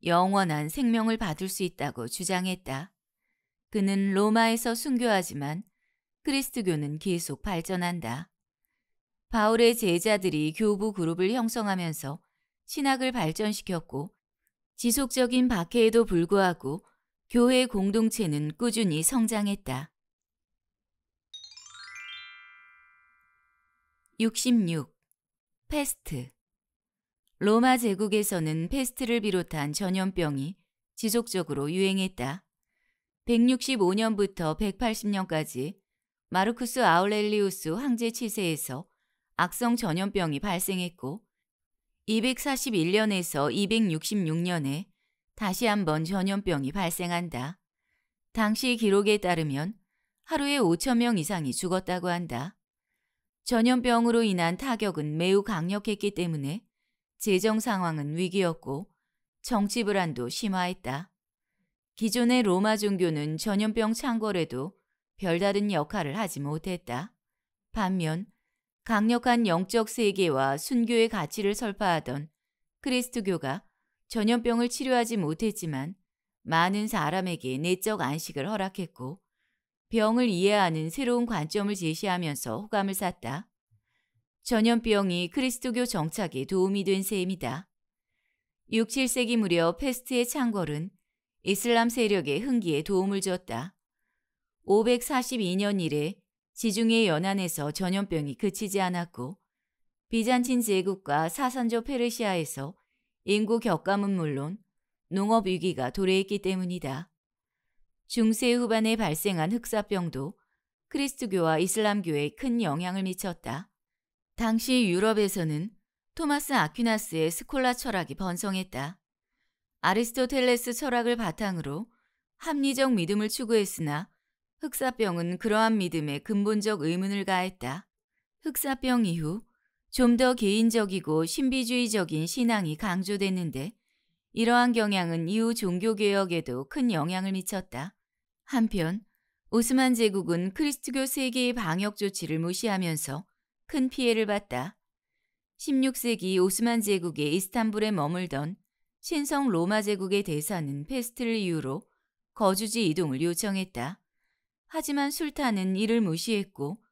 영원한 생명을 받을 수 있다고 주장했다. 그는 로마에서 순교하지만 크리스트교는 계속 발전한다. 바울의 제자들이 교부 그룹을 형성하면서 신학을 발전시켰고 지속적인 박해에도 불구하고 교회 공동체는 꾸준히 성장했다. 66. 패스트 로마 제국에서는 패스트를 비롯한 전염병이 지속적으로 유행했다. 165년부터 180년까지 마르쿠스 아울렐리우스 황제 치세에서 악성 전염병이 발생했고 241년에서 266년에 다시 한번 전염병이 발생한다. 당시 기록에 따르면 하루에 5천 명 이상이 죽었다고 한다. 전염병으로 인한 타격은 매우 강력했기 때문에 재정 상황은 위기였고 정치 불안도 심화했다. 기존의 로마 종교는 전염병 창궐에도 별다른 역할을 하지 못했다. 반면 강력한 영적 세계와 순교의 가치를 설파하던 크리스트교가 전염병을 치료하지 못했지만 많은 사람에게 내적 안식을 허락했고 병을 이해하는 새로운 관점을 제시하면서 호감을 샀다. 전염병이 그리스도교 정착에 도움이 된 셈이다. 6, 7세기 무렵 페스트의 창궐은 이슬람 세력의 흥기에 도움을 줬다. 542년 이래 지중해 연안에서 전염병이 그치지 않았고 비잔틴 제국과 사산조 페르시아에서 인구 격감은 물론 농업 위기가 도래했기 때문이다. 중세 후반에 발생한 흑사병도 크리스트교와 이슬람교에 큰 영향을 미쳤다. 당시 유럽에서는 토마스 아퀴나스의 스콜라 철학이 번성했다. 아리스토텔레스 철학을 바탕으로 합리적 믿음을 추구했으나 흑사병은 그러한 믿음에 근본적 의문을 가했다. 흑사병 이후 좀 더 개인적이고 신비주의적인 신앙이 강조됐는데 이러한 경향은 이후 종교개혁에도 큰 영향을 미쳤다. 한편 오스만 제국은 크리스트교 세계의 방역 조치를 무시하면서 큰 피해를 봤다. 16세기 오스만 제국의 이스탄불에 머물던 신성 로마 제국의 대사는 페스트를 이유로 거주지 이동을 요청했다. 하지만 술탄은 이를 무시했고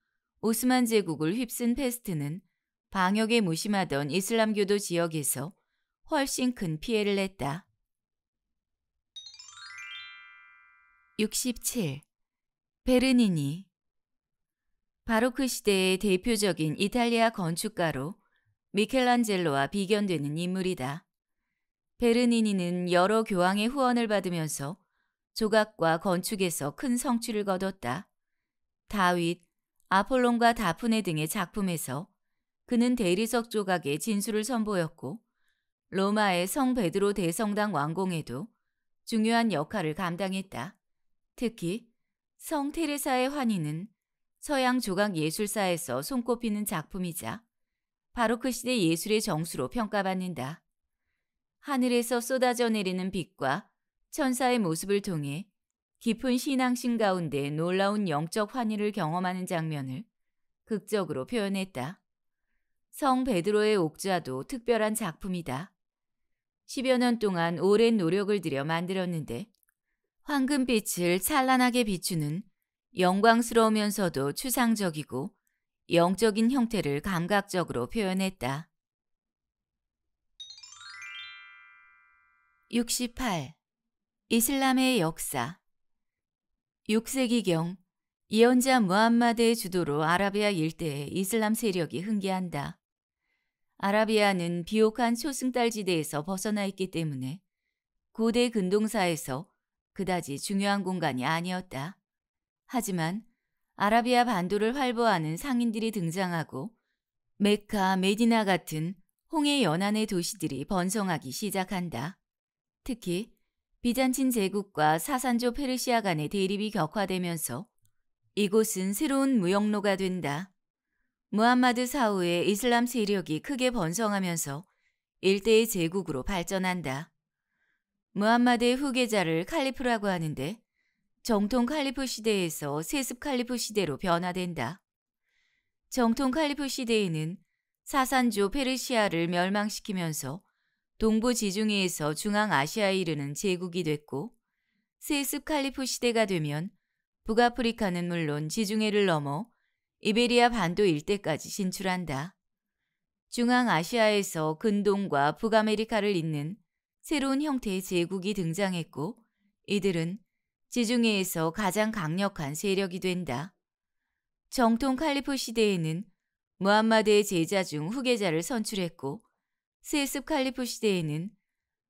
오스만 제국을 휩쓴 페스트는 방역에 무심하던 이슬람교도 지역에서 훨씬 큰 피해를 냈다. 67. 베르니니 바로크 그 시대의 대표적인 이탈리아 건축가로 미켈란젤로와 비견되는 인물이다. 베르니니는 여러 교황의 후원을 받으면서 조각과 건축에서 큰 성취를 거뒀다. 다윗, 아폴론과 다프네 등의 작품에서 그는 대리석 조각의 진수를 선보였고 로마의 성 베드로 대성당 완공에도 중요한 역할을 감당했다. 특히 성 테레사의 환희는 서양 조각 예술사에서 손꼽히는 작품이자 바로크 그 시대 예술의 정수로 평가받는다. 하늘에서 쏟아져 내리는 빛과 천사의 모습을 통해 깊은 신앙심 가운데 놀라운 영적 환희를 경험하는 장면을 극적으로 표현했다. 성 베드로의 옥좌도 특별한 작품이다. 10여 년 동안 오랜 노력을 들여 만들었는데 황금빛을 찬란하게 비추는 영광스러우면서도 추상적이고 영적인 형태를 감각적으로 표현했다. 68. 이슬람의 역사 6세기경 이언자 무함마드의 주도로 아라비아 일대에 이슬람 세력이 흥기한다. 아라비아는 비옥한 초승달 지대에서 벗어나 있기 때문에 고대 근동사에서 그다지 중요한 공간이 아니었다. 하지만 아라비아 반도를 활보하는 상인들이 등장하고 메카, 메디나 같은 홍해 연안의 도시들이 번성하기 시작한다. 특히 비잔틴 제국과 사산조 페르시아 간의 대립이 격화되면서 이곳은 새로운 무역로가 된다. 무함마드 사후에 이슬람 세력이 크게 번성하면서 일대의 제국으로 발전한다. 무함마드의 후계자를 칼리프라고 하는데 정통 칼리프 시대에서 세습 칼리프 시대로 변화된다. 정통 칼리프 시대에는 사산조 페르시아를 멸망시키면서 동부 지중해에서 중앙아시아에 이르는 제국이 됐고 세습 칼리프 시대가 되면 북아프리카는 물론 지중해를 넘어 이베리아 반도 일대까지 진출한다. 중앙아시아에서 근동과 북아메리카를 잇는 새로운 형태의 제국이 등장했고 이들은 지중해에서 가장 강력한 세력이 된다. 정통 칼리프 시대에는 무함마드의 제자 중 후계자를 선출했고 세습 칼리프 시대에는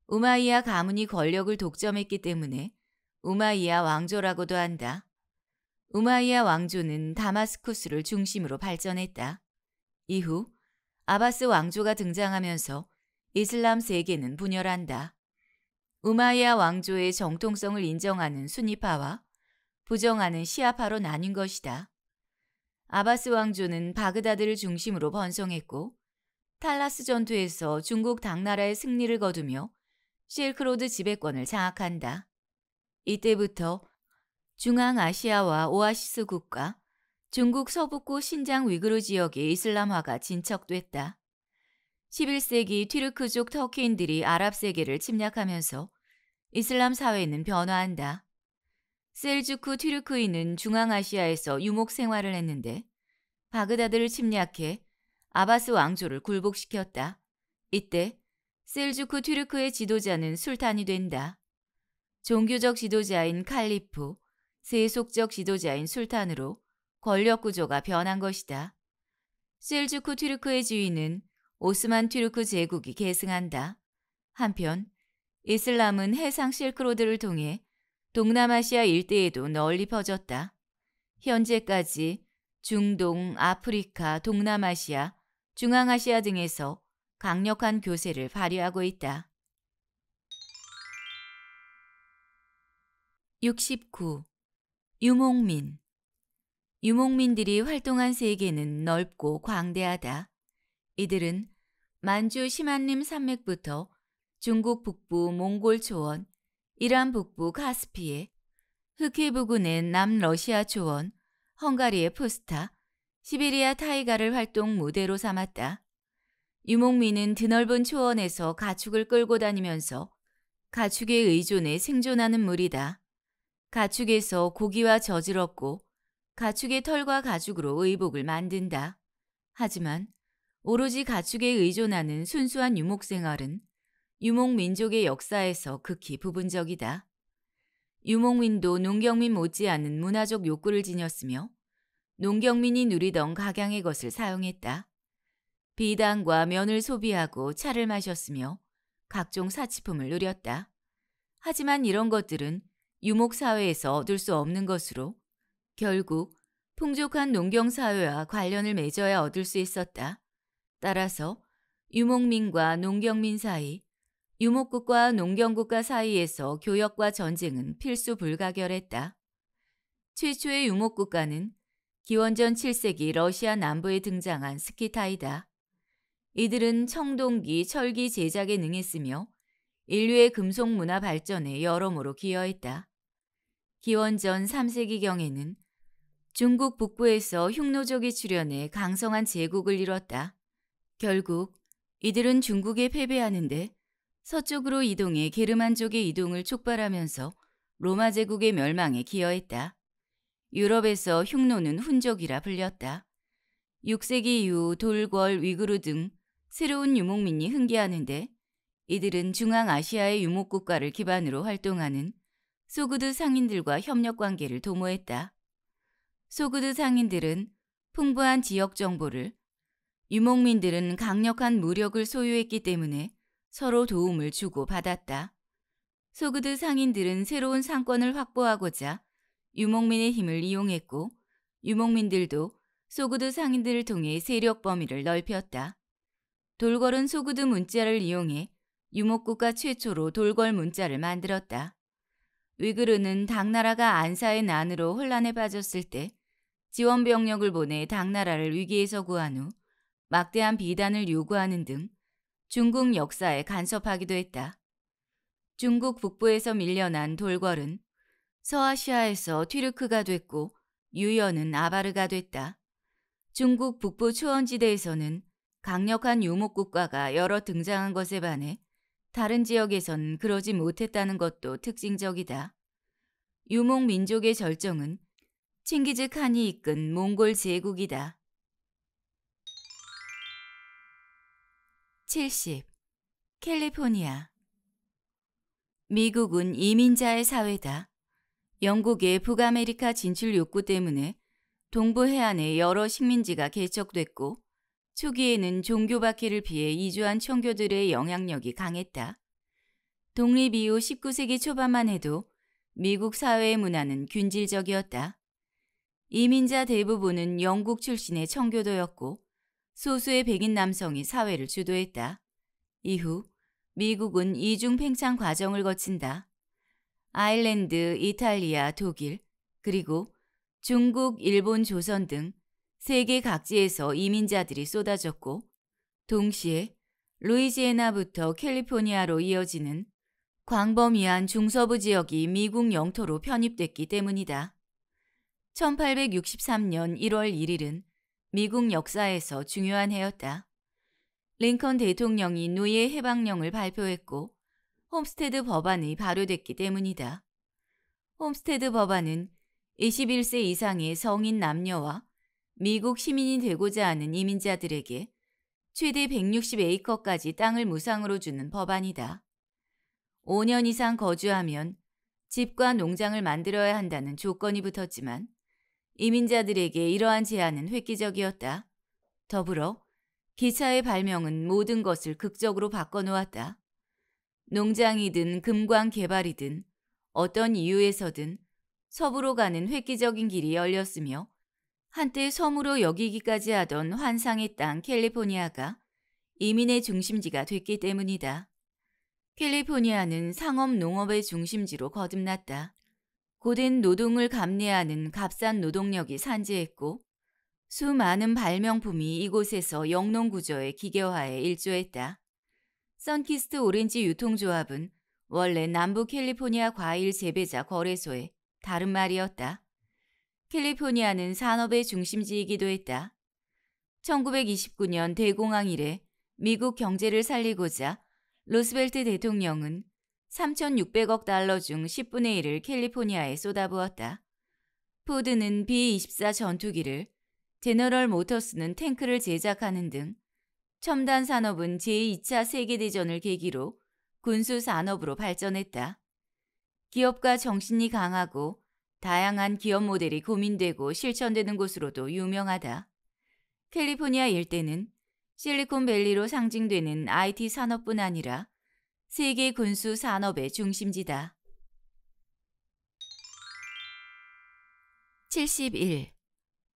우마이야 가문이 권력을 독점했기 때문에 우마이야 왕조라고도 한다. 우마이야 왕조는 다마스쿠스를 중심으로 발전했다. 이후 아바스 왕조가 등장하면서 이슬람 세계는 분열한다. 우마이야 왕조의 정통성을 인정하는 순위파와 부정하는 시아파로 나뉜 것이다. 아바스 왕조는 바그다드를 중심으로 번성했고 탈라스 전투에서 중국 당나라의 승리를 거두며 실크로드 지배권을 장악한다. 이때부터 중앙아시아와 오아시스 국가, 중국 서북구 신장 위그루 지역의 이슬람화가 진척됐다. 11세기 튀르크족 터키인들이 아랍 세계를 침략하면서 이슬람 사회는 변화한다. 셀주크 튀르크인은 중앙아시아에서 유목 생활을 했는데 바그다드를 침략해 아바스 왕조를 굴복시켰다. 이때 셀주크 튀르크의 지도자는 술탄이 된다. 종교적 지도자인 칼리프, 세속적 지도자인 술탄으로 권력 구조가 변한 것이다. 셀주크 튀르크의 지위는 오스만 튀르크 제국이 계승한다. 한편 이슬람은 해상 실크로드를 통해 동남아시아 일대에도 널리 퍼졌다. 현재까지 중동, 아프리카, 동남아시아, 중앙아시아 등에서 강력한 교세를 발휘하고 있다. 69. 유목민 유목민들이 활동한 세계는 넓고 광대하다. 이들은 만주 시만림 산맥부터 중국 북부 몽골 초원, 이란 북부 가스피에 흑해 부근의 남러시아 초원, 헝가리의 포스타, 시베리아 타이가를 활동 무대로 삼았다. 유목민은 드넓은 초원에서 가축을 끌고 다니면서 가축의의존에 생존하는 무리다. 가축에서 고기와 젖을 얻고 가축의 털과 가죽으로 의복을 만든다. 하지만 오로지 가축에 의존하는 순수한 유목 생활은 유목 민족의 역사에서 극히 부분적이다. 유목민도 농경민 못지않은 문화적 욕구를 지녔으며 농경민이 누리던 각양의 것을 사용했다. 비단과 면을 소비하고 차를 마셨으며 각종 사치품을 누렸다. 하지만 이런 것들은 유목사회에서 얻을 수 없는 것으로 결국 풍족한 농경사회와 관련을 맺어야 얻을 수 있었다. 따라서 유목민과 농경민 사이, 유목국과 농경국가 사이에서 교역과 전쟁은 필수 불가결했다. 최초의 유목국가는 기원전 7세기 러시아 남부에 등장한 스키타이다. 이들은 청동기, 철기 제작에 능했으며 인류의 금속 문화 발전에 여러모로 기여했다. 기원전 3세기경에는 중국 북부에서 흉노족이 출현해 강성한 제국을 이뤘다. 결국 이들은 중국에 패배하는데 서쪽으로 이동해 게르만족의 이동을 촉발하면서 로마 제국의 멸망에 기여했다. 유럽에서 흉노는 훈족이라 불렸다. 6세기 이후 돌궐, 위그루등 새로운 유목민이 흥기하는데 이들은 중앙아시아의 유목국가를 기반으로 활동하는 소그드 상인들과 협력 관계를 도모했다. 소그드 상인들은 풍부한 지역 정보를 유목민들은 강력한 무력을 소유했기 때문에 서로 도움을 주고 받았다. 소그드 상인들은 새로운 상권을 확보하고자 유목민의 힘을 이용했고 유목민들도 소그드 상인들을 통해 세력 범위를 넓혔다. 돌궐은 소그드 문자를 이용해 유목국가 최초로 돌궐 문자를 만들었다. 위그르는 당나라가 안사의 난으로 혼란에 빠졌을 때 지원 병력을 보내 당나라를 위기에서 구한 후 막대한 비단을 요구하는 등 중국 역사에 간섭하기도 했다. 중국 북부에서 밀려난 돌궐은 서아시아에서 튀르크가 됐고 유연은 아바르가 됐다. 중국 북부 초원지대에서는 강력한 유목국가가 여러 등장한 것에 반해 다른 지역에선 그러지 못했다는 것도 특징적이다. 유목 민족의 절정은 칭기즈 칸이 이끈 몽골 제국이다. 70. 캘리포니아 미국은 이민자의 사회다. 영국의 북아메리카 진출 욕구 때문에 동부 해안에 여러 식민지가 개척됐고 초기에는 종교받기를 피해 이주한 청교들의 영향력이 강했다. 독립 이후 19세기 초반만 해도 미국 사회의 문화는 균질적이었다. 이민자 대부분은 영국 출신의 청교도였고 소수의 백인 남성이 사회를 주도했다. 이후 미국은 이중 팽창 과정을 거친다. 아일랜드, 이탈리아, 독일, 그리고 중국, 일본, 조선 등 세계 각지에서 이민자들이 쏟아졌고 동시에 루이지애나부터 캘리포니아로 이어지는 광범위한 중서부 지역이 미국 영토로 편입됐기 때문이다. 1863년 1월 1일은 미국 역사에서 중요한 해였다. 링컨 대통령이 노예 해방령을 발표했고 홈스테드 법안이 발효됐기 때문이다. 홈스테드 법안은 21세 이상의 성인 남녀와 미국 시민이 되고자 하는 이민자들에게 최대 160에이커까지 땅을 무상으로 주는 법안이다. 5년 이상 거주하면 집과 농장을 만들어야 한다는 조건이 붙었지만 이민자들에게 이러한 제안은 획기적이었다. 더불어 기차의 발명은 모든 것을 극적으로 바꿔놓았다. 농장이든 금광 개발이든 어떤 이유에서든 서으로 가는 획기적인 길이 열렸으며 한때 섬으로 여기기까지 하던 환상의 땅 캘리포니아가 이민의 중심지가 됐기 때문이다. 캘리포니아는 상업 농업의 중심지로 거듭났다. 고된 노동을 감내하는 값싼 노동력이 산재했고 수많은 발명품이 이곳에서 영농구조의 기계화에 일조했다. 선키스트 오렌지 유통조합은 원래 남부 캘리포니아 과일 재배자 거래소의 다른 말이었다. 캘리포니아는 산업의 중심지이기도 했다. 1929년 대공황 이래 미국 경제를 살리고자 로스벨트 대통령은 3,600억 달러 중 10분의 1을 캘리포니아에 쏟아부었다. 포드는 B-24 전투기를, 제너럴 모터스는 탱크를 제작하는 등 첨단 산업은 제2차 세계대전을 계기로 군수 산업으로 발전했다. 기업가 정신이 강하고 다양한 기업 모델이 고민되고 실천되는 곳으로도 유명하다. 캘리포니아 일대는 실리콘밸리로 상징되는 IT 산업뿐 아니라 세계 군수 산업의 중심지다. 71.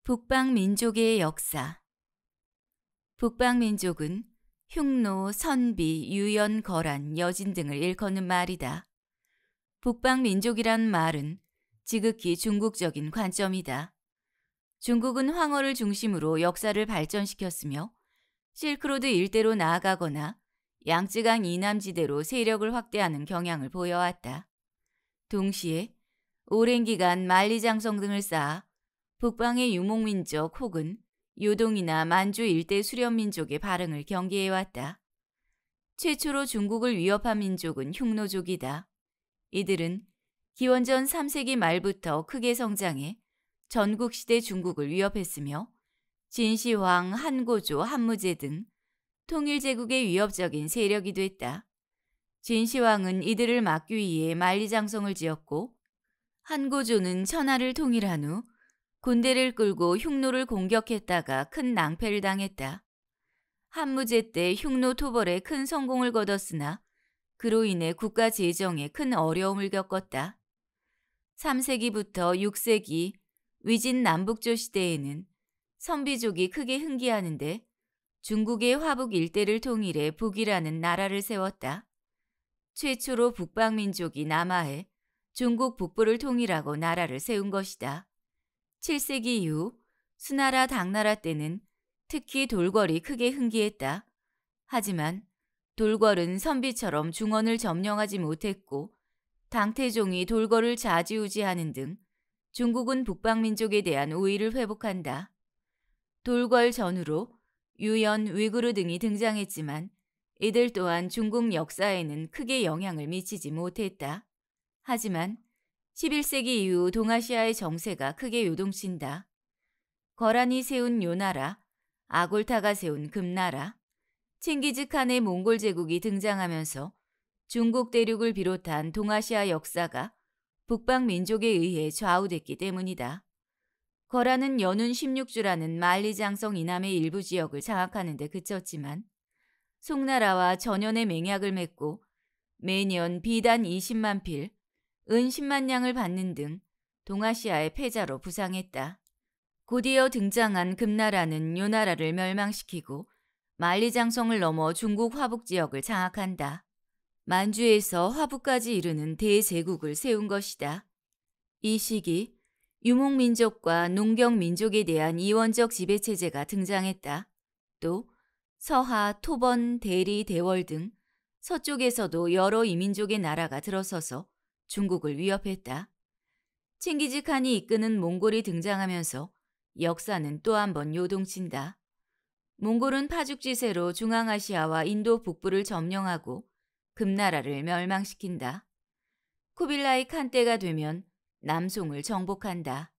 북방민족의 역사 북방민족은 흉노, 선비, 유연, 거란, 여진 등을 일컫는 말이다. 북방민족이란 말은 지극히 중국적인 관점이다. 중국은 황어를 중심으로 역사를 발전시켰으며 실크로드 일대로 나아가거나 양쯔강 이남지대로 세력을 확대하는 경향을 보여왔다. 동시에 오랜 기간 만리장성 등을 쌓아 북방의 유목민족 혹은 요동이나 만주 일대 수련민족의 발흥을 경계해왔다. 최초로 중국을 위협한 민족은 흉노족이다. 이들은 기원전 3세기 말부터 크게 성장해 전국시대 중국을 위협했으며 진시황, 한고조, 한무제 등 통일제국의 위협적인 세력이 됐다. 진시황은 이들을 막기 위해 만리장성을 지었고 한고조는 천하를 통일한 후 군대를 끌고 흉노를 공격했다가 큰 낭패를 당했다. 한무제 때 흉노 토벌에 큰 성공을 거뒀으나 그로 인해 국가 재정에 큰 어려움을 겪었다. 3세기부터 6세기 위진 남북조 시대에는 선비족이 크게 흥기하는데 중국의 화북 일대를 통일해 북이라는 나라를 세웠다. 최초로 북방 민족이 남하해 중국 북부를 통일하고 나라를 세운 것이다. 7세기 이후 수나라 당나라 때는 특히 돌궐이 크게 흥기했다. 하지만 돌궐은 선비처럼 중원을 점령하지 못했고 당태종이 돌궐을 좌지우지하는 등 중국은 북방민족에 대한 우위를 회복한다. 돌궐 전후로 유연, 위구르 등이 등장했지만 이들 또한 중국 역사에는 크게 영향을 미치지 못했다. 하지만 11세기 이후 동아시아의 정세가 크게 요동친다. 거란이 세운 요나라, 아골타가 세운 금나라, 칭기즈칸의 몽골 제국이 등장하면서 중국 대륙을 비롯한 동아시아 역사가 북방 민족에 의해 좌우됐기 때문이다. 거라는 여운 16주라는 만리장성 이남의 일부 지역을 장악하는 데 그쳤지만 송나라와 전연의 맹약을 맺고 매년 비단 20만 필, 은 10만 냥을 받는 등 동아시아의 패자로 부상했다. 곧이어 등장한 금나라는 요나라를 멸망시키고 만리장성을 넘어 중국 화북 지역을 장악한다. 만주에서 화북까지 이르는 대제국을 세운 것이다. 이 시기 유목민족과 농경민족에 대한 이원적 지배체제가 등장했다. 또 서하, 토번, 대리, 대월 등 서쪽에서도 여러 이민족의 나라가 들어서서 중국을 위협했다. 칭기즈 칸이 이끄는 몽골이 등장하면서 역사는 또 한 번 요동친다. 몽골은 파죽지세로 중앙아시아와 인도 북부를 점령하고 금나라를 멸망시킨다. 쿠빌라이 칸 때가 되면 남송을 정복한다.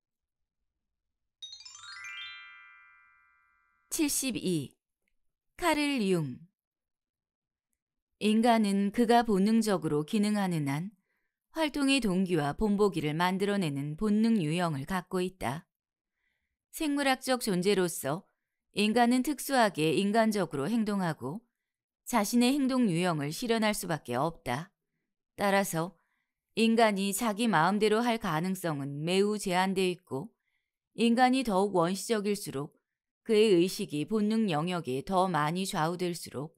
72. 카를 융 인간은 그가 본능적으로 기능하는 한 활동의 동기와 본보기를 만들어내는 본능 유형을 갖고 있다. 생물학적 존재로서 인간은 특수하게 인간적으로 행동하고 자신의 행동 유형을 실현할 수밖에 없다. 따라서 인간이 자기 마음대로 할 가능성은 매우 제한돼 있고 인간이 더욱 원시적일수록 그의 의식이 본능 영역에 더 많이 좌우될수록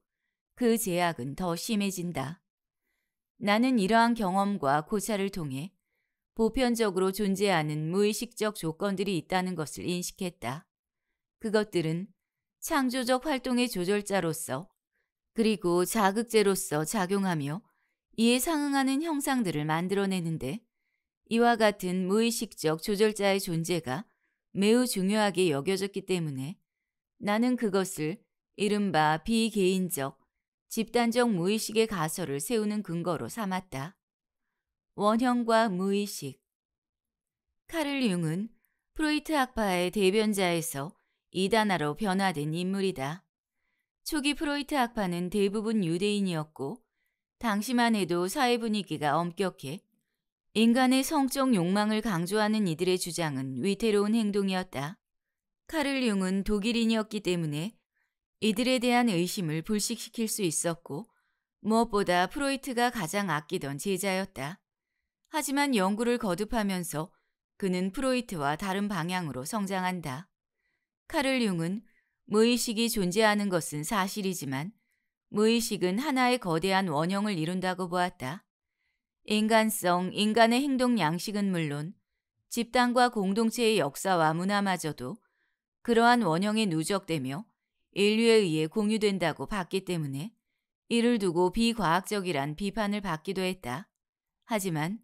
그 제약은 더 심해진다. 나는 이러한 경험과 고찰을 통해 보편적으로 존재하는 무의식적 조건들이 있다는 것을 인식했다. 그것들은 창조적 활동의 조절자로서 그리고 자극제로서 작용하며 이에 상응하는 형상들을 만들어내는데 이와 같은 무의식적 조절자의 존재가 매우 중요하게 여겨졌기 때문에 나는 그것을 이른바 비개인적, 집단적 무의식의 가설을 세우는 근거로 삼았다. 원형과 무의식 카를 융은 프로이트 학파의 대변자에서 이단화로 변화된 인물이다. 초기 프로이트 학파는 대부분 유대인이었고 당시만 해도 사회 분위기가 엄격해 인간의 성적 욕망을 강조하는 이들의 주장은 위태로운 행동이었다. 카를 융은 독일인이었기 때문에 이들에 대한 의심을 불식시킬 수 있었고 무엇보다 프로이트가 가장 아끼던 제자였다. 하지만 연구를 거듭하면서 그는 프로이트와 다른 방향으로 성장한다. 카를 융은 무의식이 존재하는 것은 사실이지만 무의식은 하나의 거대한 원형을 이룬다고 보았다. 인간성, 인간의 행동 양식은 물론 집단과 공동체의 역사와 문화마저도 그러한 원형에 누적되며 인류에 의해 공유된다고 봤기 때문에 이를 두고 비과학적이란 비판을 받기도 했다. 하지만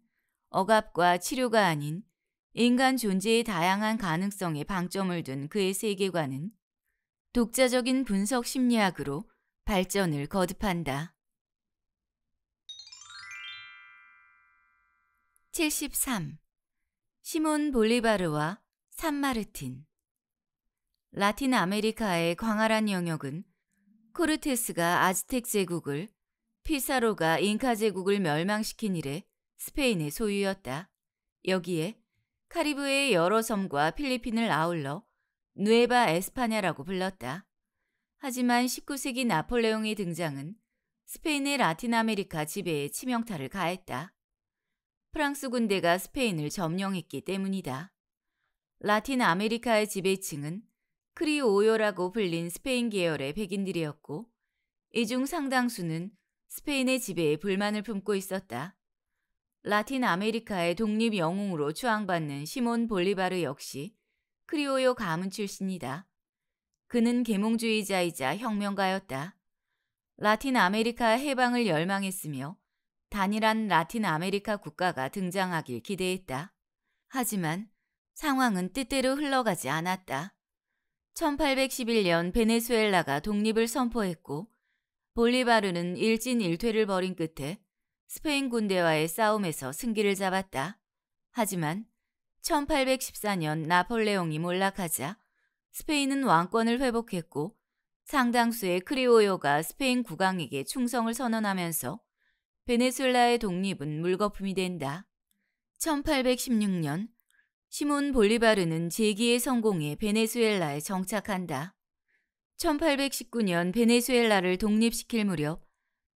억압과 치료가 아닌 인간 존재의 다양한 가능성에 방점을 둔 그의 세계관은 독자적인 분석 심리학으로 발전을 거듭한다. 73. 시몬 볼리바르와 산마르틴 라틴 아메리카의 광활한 영역은 코르테스가 아즈텍 제국을 피사로가 잉카 제국을 멸망시킨 이래 스페인의 소유였다. 여기에 카리브의 여러 섬과 필리핀을 아울러 누에바 에스파냐라고 불렀다. 하지만 19세기 나폴레옹의 등장은 스페인의 라틴 아메리카 지배에 치명타를 가했다. 프랑스 군대가 스페인을 점령했기 때문이다. 라틴 아메리카의 지배층은 크리오요라고 불린 스페인 계열의 백인들이었고 이 중 상당수는 스페인의 지배에 불만을 품고 있었다. 라틴 아메리카의 독립 영웅으로 추앙받는 시몬 볼리바르 역시 크리오요 가문 출신이다. 그는 계몽주의자이자 혁명가였다. 라틴 아메리카 해방을 열망했으며 단일한 라틴 아메리카 국가가 등장하길 기대했다. 하지만 상황은 뜻대로 흘러가지 않았다. 1811년 베네수엘라가 독립을 선포했고 볼리바르는 일진일퇴를 벌인 끝에 스페인 군대와의 싸움에서 승기를 잡았다. 하지만 1814년 나폴레옹이 몰락하자 스페인은 왕권을 회복했고 상당수의 크리오요가 스페인 국왕에게 충성을 선언하면서 베네수엘라의 독립은 물거품이 된다. 1816년 시몬 볼리바르는 제기의 성공에 베네수엘라에 정착한다. 1819년 베네수엘라를 독립시킬 무렵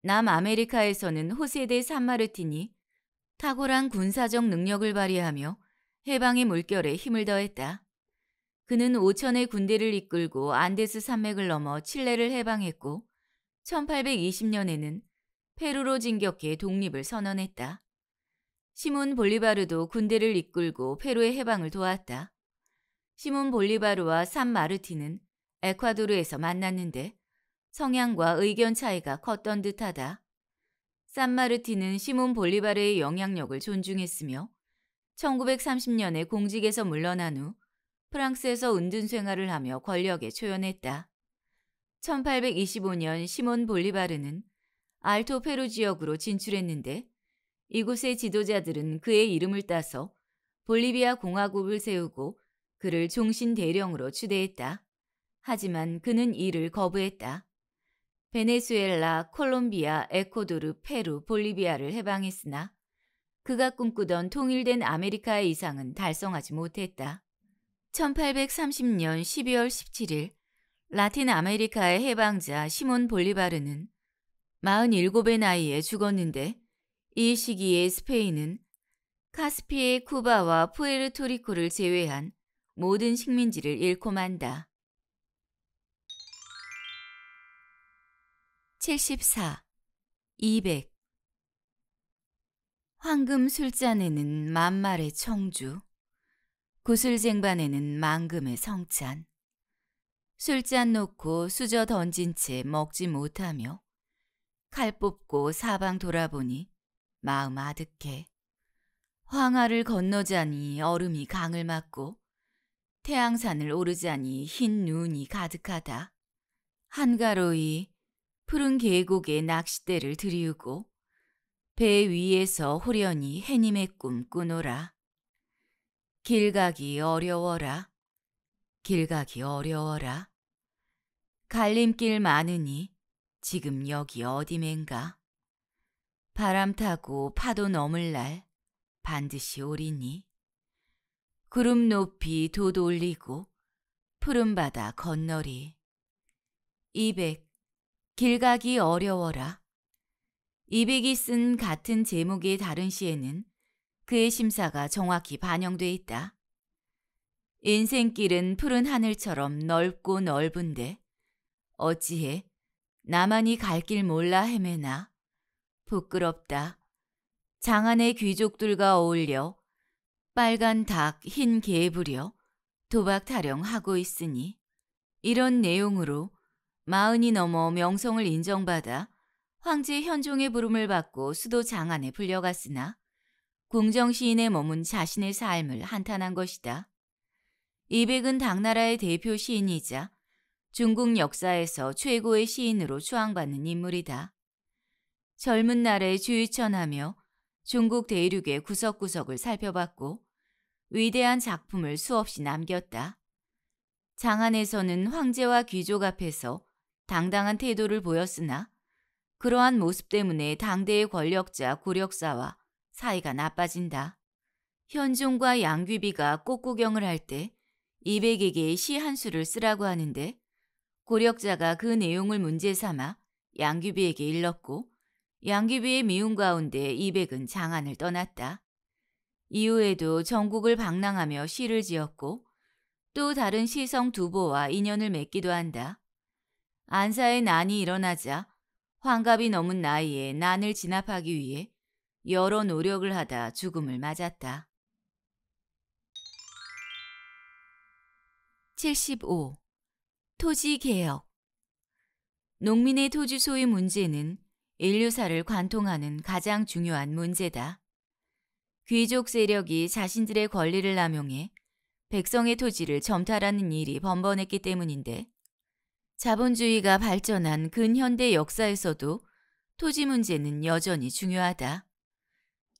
남아메리카에서는 호세데 산마르틴이 탁월한 군사적 능력을 발휘하며 해방의 물결에 힘을 더했다. 그는 5천의 군대를 이끌고 안데스 산맥을 넘어 칠레를 해방했고 1820년에는 페루로 진격해 독립을 선언했다. 시몬 볼리바르도 군대를 이끌고 페루의 해방을 도왔다. 시몬 볼리바르와 산 마르티는 에콰도르에서 만났는데 성향과 의견 차이가 컸던 듯하다. 산 마르티는 시몬 볼리바르의 영향력을 존중했으며 1930년에 공직에서 물러난 후 프랑스에서 은둔 생활을 하며 권력에 초연했다. 1825년 시몬 볼리바르는 알토 페루 지역으로 진출했는데 이곳의 지도자들은 그의 이름을 따서 볼리비아 공화국을 세우고 그를 종신 대령으로 추대했다. 하지만 그는 이를 거부했다. 베네수엘라, 콜롬비아, 에코도르 페루, 볼리비아를 해방했으나 그가 꿈꾸던 통일된 아메리카의 이상은 달성하지 못했다. 1830년 12월 17일 라틴 아메리카의 해방자 시몬 볼리바르는 47의 나이에 죽었는데 이 시기에 스페인은 카스피의 쿠바와 푸에르토리코를 제외한 모든 식민지를 잃고 만다. 74. 200 황금 술잔에는 만말의 청주 구슬쟁반에는 망금을 성찬. 술잔 놓고 수저 던진 채 먹지 못하며 칼 뽑고 사방 돌아보니 마음 아득해. 황하를 건너자니 얼음이 강을 막고 태양산을 오르자니 흰 눈이 가득하다. 한가로이 푸른 계곡의 낚싯대를 드리우고배 위에서 호련히 해님의 꿈 꾸노라. 길 가기 어려워라. 길 가기 어려워라. 갈림길 많으니 지금 여기 어디맨가. 바람 타고 파도 넘을 날 반드시 오리니. 구름 높이 돛 올리고 푸른 바다 건너리. 200. 길 가기 어려워라. 이백이 쓴 같은 제목의 다른 시에는 그의 심사가 정확히 반영돼 있다. 인생길은 푸른 하늘처럼 넓고 넓은데 어찌해 나만이 갈 길 몰라 헤매나 부끄럽다. 장안의 귀족들과 어울려 빨간 닭, 흰 개 부려 도박 타령하고 있으니 이런 내용으로 마흔이 넘어 명성을 인정받아 황제 현종의 부름을 받고 수도 장안에 불려갔으나 궁정 시인의 머문 자신의 삶을 한탄한 것이다. 이백은 당나라의 대표 시인이자 중국 역사에서 최고의 시인으로 추앙받는 인물이다. 젊은 날에 주유천하며 중국 대륙의 구석구석을 살펴봤고 위대한 작품을 수없이 남겼다. 장안에서는 황제와 귀족 앞에서 당당한 태도를 보였으나 그러한 모습 때문에 당대의 권력자 고력사와 사이가 나빠진다. 현종과 양귀비가 꽃구경을 할 때2 0 0에게시 한 수를 쓰라고 하는데 고력자가 그 내용을 문제 삼아 양귀비에게 일렀고 양귀비의 미움 가운데 200은 장안을 떠났다. 이후에도 전국을 방랑하며 시를 지었고 또 다른 시성 두보와 인연을 맺기도 한다. 안사의 난이 일어나자 환갑이 넘은 나이에 난을 진압하기 위해 여러 노력을 하다 죽음을 맞았다. 75. 토지개혁 농민의 토지 소유 문제는 인류사를 관통하는 가장 중요한 문제다. 귀족 세력이 자신들의 권리를 남용해 백성의 토지를 점탈하는 일이 번번했기 때문인데 자본주의가 발전한 근현대 역사에서도 토지 문제는 여전히 중요하다.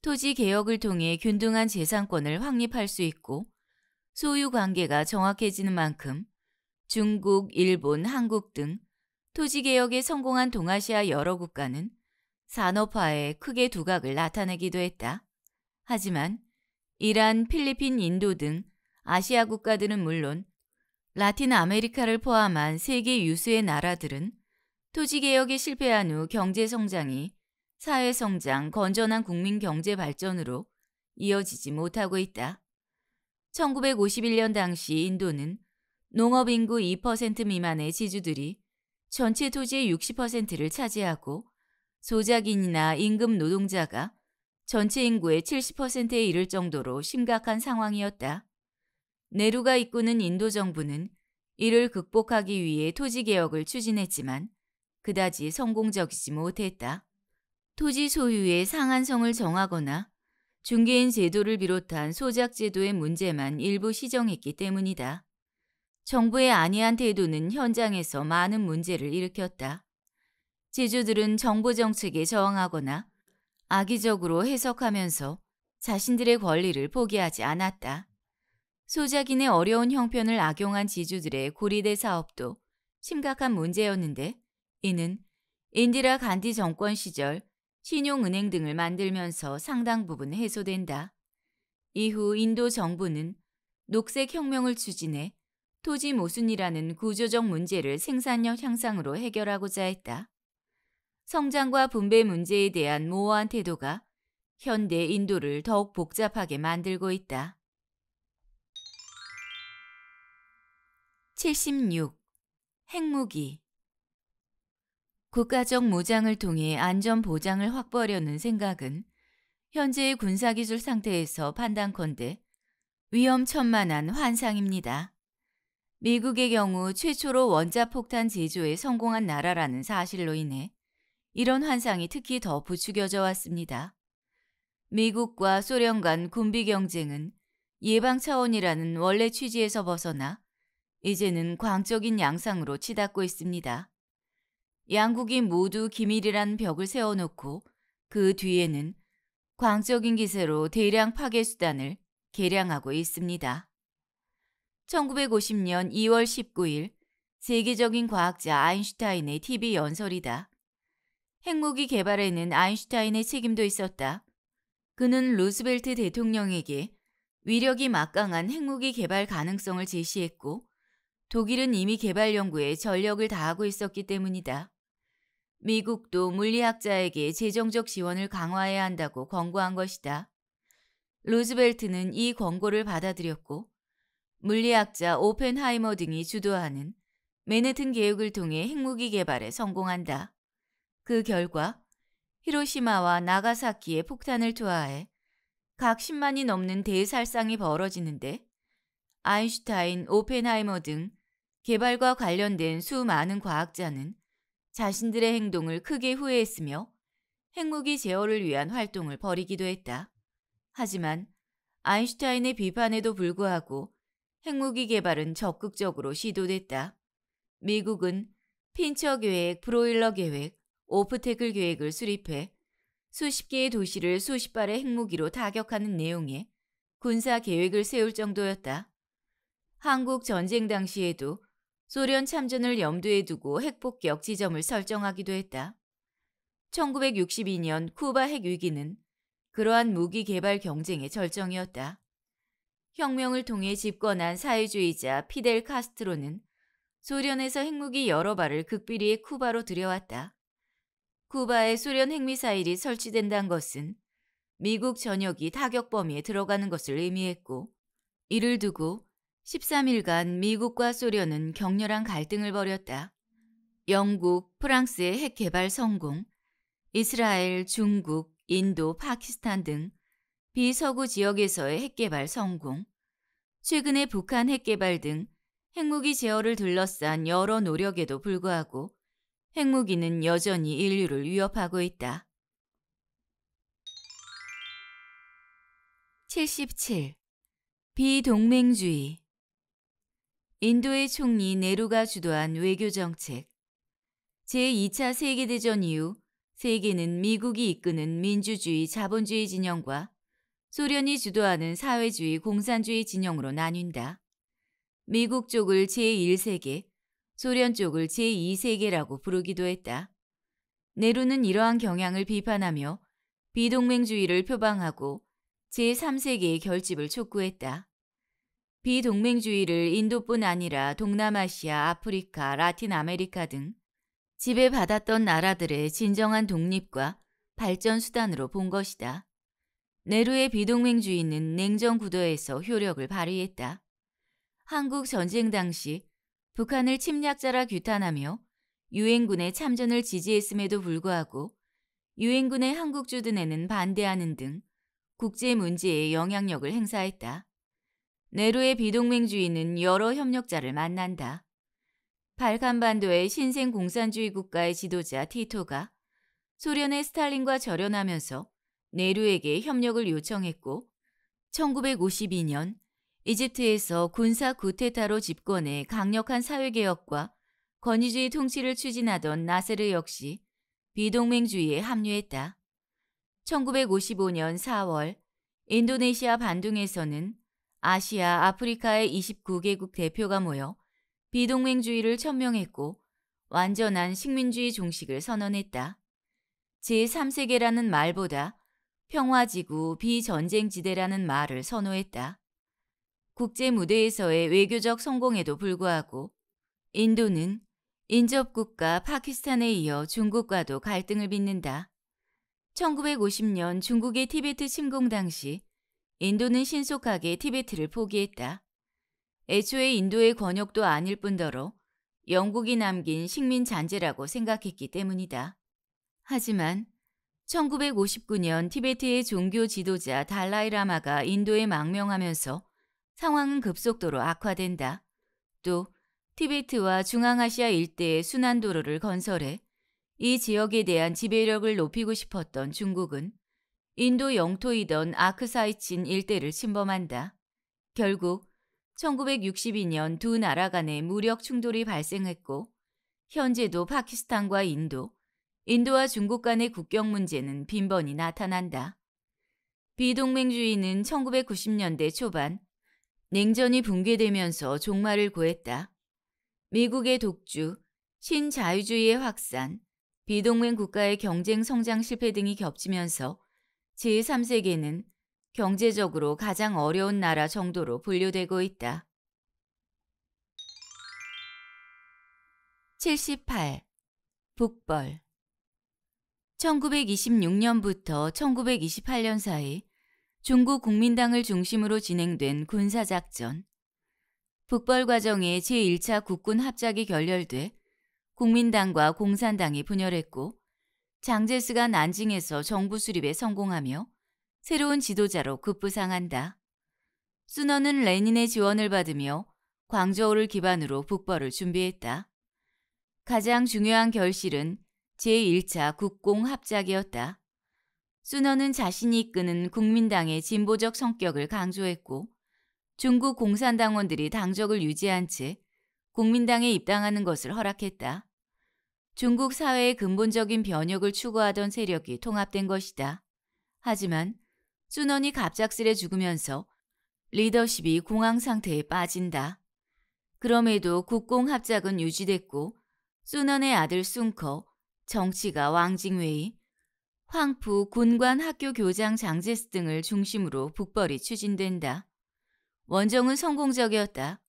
토지 개혁을 통해 균등한 재산권을 확립할 수 있고 소유 관계가 정확해지는 만큼 중국, 일본, 한국 등 토지 개혁에 성공한 동아시아 여러 국가는 산업화에 크게 두각을 나타내기도 했다. 하지만 이란, 필리핀, 인도 등 아시아 국가들은 물론 라틴 아메리카를 포함한 세계 유수의 나라들은 토지 개혁에 실패한 후 경제 성장이 사회성장, 건전한 국민 경제 발전으로 이어지지 못하고 있다. 1951년 당시 인도는 농업 인구 2% 미만의 지주들이 전체 토지의 60%를 차지하고 소작인이나 임금 노동자가 전체 인구의 70%에 이를 정도로 심각한 상황이었다. 네루가 이끄는 인도 정부는 이를 극복하기 위해 토지 개혁을 추진했지만 그다지 성공적이지 못했다. 토지 소유의 상한성을 정하거나 중개인 제도를 비롯한 소작 제도의 문제만 일부 시정했기 때문이다. 정부의 안이한 태도는 현장에서 많은 문제를 일으켰다. 제주들은 정부 정책에 저항하거나 악의적으로 해석하면서 자신들의 권리를 포기하지 않았다. 소작인의 어려운 형편을 악용한 지주들의 고리대 사업도 심각한 문제였는데 이는 인디라 간디 정권 시절 신용은행 등을 만들면서 상당 부분 해소된다. 이후 인도 정부는 녹색혁명을 추진해 토지 모순이라는 구조적 문제를 생산력 향상으로 해결하고자 했다. 성장과 분배 문제에 대한 모호한 태도가 현대 인도를 더욱 복잡하게 만들고 있다. 76. 핵무기 국가적 무장을 통해 안전 보장을 확보하려는 생각은 현재의 군사기술 상태에서 판단컨대 위험천만한 환상입니다. 미국의 경우 최초로 원자폭탄 제조에 성공한 나라라는 사실로 인해 이런 환상이 특히 더 부추겨져 왔습니다. 미국과 소련 간 군비 경쟁은 예방 차원이라는 원래 취지에서 벗어나 이제는 광적인 양상으로 치닫고 있습니다. 양국이 모두 기밀이란 벽을 세워놓고 그 뒤에는 광적인 기세로 대량 파괴 수단을 개량하고 있습니다. 1950년 2월 19일 세계적인 과학자 아인슈타인의 TV 연설이다. 핵무기 개발에는 아인슈타인의 책임도 있었다. 그는 루스벨트 대통령에게 위력이 막강한 핵무기 개발 가능성을 제시했고 독일은 이미 개발 연구에 전력을 다하고 있었기 때문이다. 미국도 물리학자에게 재정적 지원을 강화해야 한다고 권고한 것이다. 로즈벨트는이 권고를 받아들였고 물리학자 오펜하이머 등이 주도하는 맨해튼 계획을 통해 핵무기 개발에 성공한다. 그 결과 히로시마와 나가사키에 폭탄을 투하해 각 10만이 넘는 대살상이 벌어지는데 아인슈타인, 오펜하이머 등 개발과 관련된 수많은 과학자는 자신들의 행동을 크게 후회했으며 핵무기 제어를 위한 활동을 벌이기도 했다. 하지만 아인슈타인의 비판에도 불구하고 핵무기 개발은 적극적으로 시도됐다. 미국은 핀처 계획, 브로일러 계획, 오프테클 계획을 수립해 수십 개의 도시를 수십 발의 핵무기로 타격하는 내용의 군사 계획을 세울 정도였다. 한국 전쟁 당시에도 소련 참전을 염두에 두고 핵폭격 지점을 설정하기도 했다. 1962년 쿠바 핵위기는 그러한 무기 개발 경쟁의 절정이었다. 혁명을 통해 집권한 사회주의자 피델 카스트로는 소련에서 핵무기 여러 발을 극비리에 쿠바로 들여왔다. 쿠바에 소련 핵미사일이 설치된다는 것은 미국 전역이 타격 범위에 들어가는 것을 의미했고 이를 두고 13일간 미국과 소련은 격렬한 갈등을 벌였다. 영국, 프랑스의 핵 개발 성공, 이스라엘, 중국, 인도, 파키스탄 등 비서구 지역에서의 핵 개발 성공, 최근의 북한 핵 개발 등 핵무기 제어를 둘러싼 여러 노력에도 불구하고 핵무기는 여전히 인류를 위협하고 있다. 77. 비동맹주의 인도의 총리 네루가 주도한 외교 정책. 제2차 세계대전 이후 세계는 미국이 이끄는 민주주의 자본주의 진영과 소련이 주도하는 사회주의 공산주의 진영으로 나뉜다. 미국 쪽을 제1세계, 소련 쪽을 제2세계라고 부르기도 했다. 네루는 이러한 경향을 비판하며 비동맹주의를 표방하고 제3세계의 결집을 촉구했다. 비동맹주의를 인도뿐 아니라 동남아시아, 아프리카, 라틴 아메리카 등 지배받았던 나라들의 진정한 독립과 발전 수단으로 본 것이다. 네루의 비동맹주의는 냉전 구도에서 효력을 발휘했다. 한국 전쟁 당시 북한을 침략자라 규탄하며 유엔군의 참전을 지지했음에도 불구하고 유엔군의 한국 주둔에는 반대하는 등 국제 문제에 영향력을 행사했다. 네루의 비동맹주의는 여러 협력자를 만난다. 발칸반도의 신생 공산주의 국가의 지도자 티토가 소련의 스탈린과 절연하면서 네루에게 협력을 요청했고 1952년 이집트에서 군사 구테타로 집권해 강력한 사회개혁과 권위주의 통치를 추진하던 나세르 역시 비동맹주의에 합류했다. 1955년 4월 인도네시아 반둥에서는 아시아, 아프리카의 29개국 대표가 모여 비동맹주의를 천명했고 완전한 식민주의 종식을 선언했다. 제3세계라는 말보다 평화지구, 비전쟁지대라는 말을 선호했다. 국제 무대에서의 외교적 성공에도 불구하고 인도는 인접국가 파키스탄에 이어 중국과도 갈등을 빚는다. 1950년 중국의 티베트 침공 당시 인도는 신속하게 티베트를 포기했다. 애초에 인도의 권역도 아닐 뿐더러 영국이 남긴 식민 잔재라고 생각했기 때문이다. 하지만 1959년 티베트의 종교 지도자 달라이라마가 인도에 망명하면서 상황은 급속도로 악화된다. 또 티베트와 중앙아시아 일대의 순환도로를 건설해 이 지역에 대한 지배력을 높이고 싶었던 중국은 인도 영토이던 아크사이친 일대를 침범한다. 결국 1962년 두 나라 간의 무력 충돌이 발생했고 현재도 파키스탄과 인도, 인도와 중국 간의 국경 문제는 빈번히 나타난다. 비동맹주의는 1990년대 초반 냉전이 붕괴되면서 종말을 구했다 미국의 독주, 신자유주의의 확산, 비동맹 국가의 경쟁 성장 실패 등이 겹치면서 제3세계는 경제적으로 가장 어려운 나라 정도로 분류되고 있다. 78. 북벌 1926년부터 1928년 사이 중국 국민당을 중심으로 진행된 군사작전. 북벌 과정에 제1차 국군 합작이 결렬돼 국민당과 공산당이 분열했고 장제스가 난징에서 정부 수립에 성공하며 새로운 지도자로 급부상한다. 순원는 레닌의 지원을 받으며 광저우를 기반으로 북벌을 준비했다. 가장 중요한 결실은 제1차 국공합작이었다. 순원는 자신이 이끄는 국민당의 진보적 성격을 강조했고 중국 공산당원들이 당적을 유지한 채 국민당에 입당하는 것을 허락했다. 중국 사회의 근본적인 변혁을 추구하던 세력이 통합된 것이다. 하지만 순원이 갑작스레 죽으면서 리더십이 공황 상태에 빠진다. 그럼에도 국공합작은 유지됐고 순원의 아들 순커, 정치가 왕징웨이, 황푸 군관 학교 교장 장제스 등을 중심으로 북벌이 추진된다. 원정은 성공적이었다.